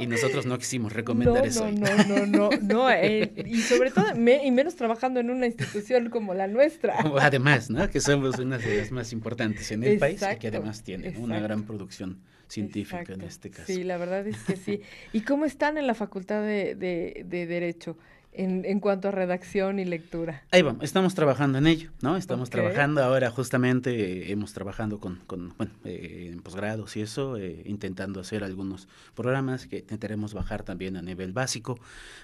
Y nosotros no quisimos recomendar eso. No, no, no, no, no, eh, y sobre todo, y me menos trabajando en una institución como la nuestra. Además, ¿no? Que somos una de las más importantes en el país y que además tiene una gran producción científica en este caso. Sí, la verdad es que sí. ¿Y cómo están en la Facultad de Derecho? en, cuanto a redacción y lectura? Ahí vamos, estamos trabajando en ello, ¿no? Estamos trabajando ahora justamente, eh, hemos trabajando con, bueno, eh, en posgrados y eso, eh, intentando hacer algunos programas que intentaremos bajar también a nivel básico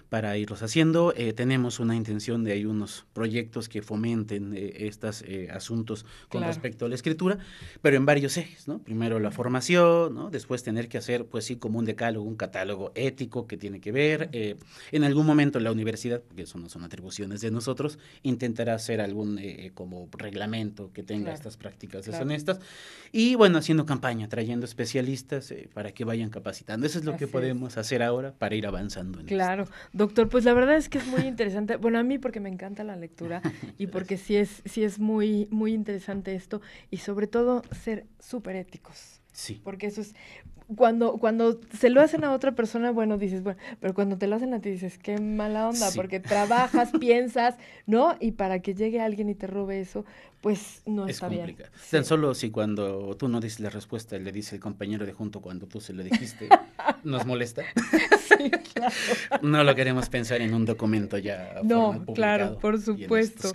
para irlos haciendo. tenemos una intención de hay unos proyectos que fomenten estos asuntos con respecto a la escritura, pero en varios ejes, ¿no? Primero la formación, ¿no? Después tener que hacer, pues sí, como un decálogo, un catálogo ético que tiene que ver. en algún momento la universidad porque eso no son atribuciones de nosotros, intentará hacer algún eh, eh, como reglamento que tenga estas prácticas claro. deshonestas. Y bueno, haciendo campaña, trayendo especialistas eh, para que vayan capacitando. Eso es lo que podemos hacer ahora para ir avanzando. En claro, doctor, pues la verdad es que es muy interesante. bueno, a mí porque me encanta la lectura y porque sí es, sí es muy, muy interesante esto y sobre todo ser súper éticos. Sí. Porque eso es, cuando, cuando se lo hacen a otra persona, bueno, dices, bueno, pero cuando te lo hacen a ti dices, qué mala onda, porque trabajas, piensas, ¿no? Y para que llegue alguien y te robe eso, pues no es está Tan solo si cuando tú no dices la respuesta, le dice el compañero de junto cuando tú se lo dijiste, nos molesta. sí, No lo queremos pensar en un documento ya. No, claro, por supuesto.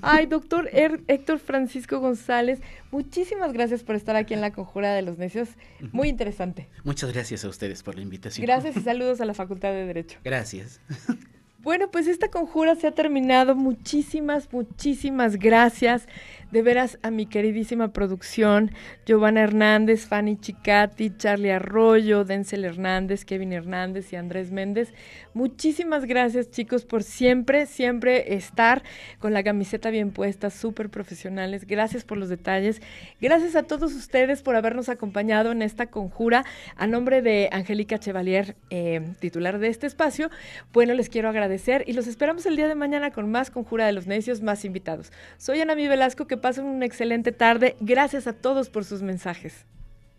Ay, doctor er, Héctor Francisco González, muchísimas gracias por estar aquí en la Conjura de los Necios. Muy interesante Muchas gracias a ustedes por la invitación. Gracias y saludos a la Facultad de Derecho. Gracias. Bueno, pues esta conjura se ha terminado. Muchísimas, muchísimas gracias de veras a mi queridísima producción, Giovanna Hernández, Fanny Chicati, Charlie Arroyo, Denzel Hernández, Kevin Hernández y Andrés Méndez. Muchísimas gracias chicos por siempre, siempre estar con la camiseta bien puesta, súper profesionales. Gracias por los detalles. Gracias a todos ustedes por habernos acompañado en esta conjura. A nombre de Angélica Chevalier, eh, titular de este espacio, bueno, les quiero agradecer y los esperamos el día de mañana con más Conjura de los Necios, más invitados. Soy Ana Velasco, que pasen una excelente tarde. Gracias a todos por sus mensajes.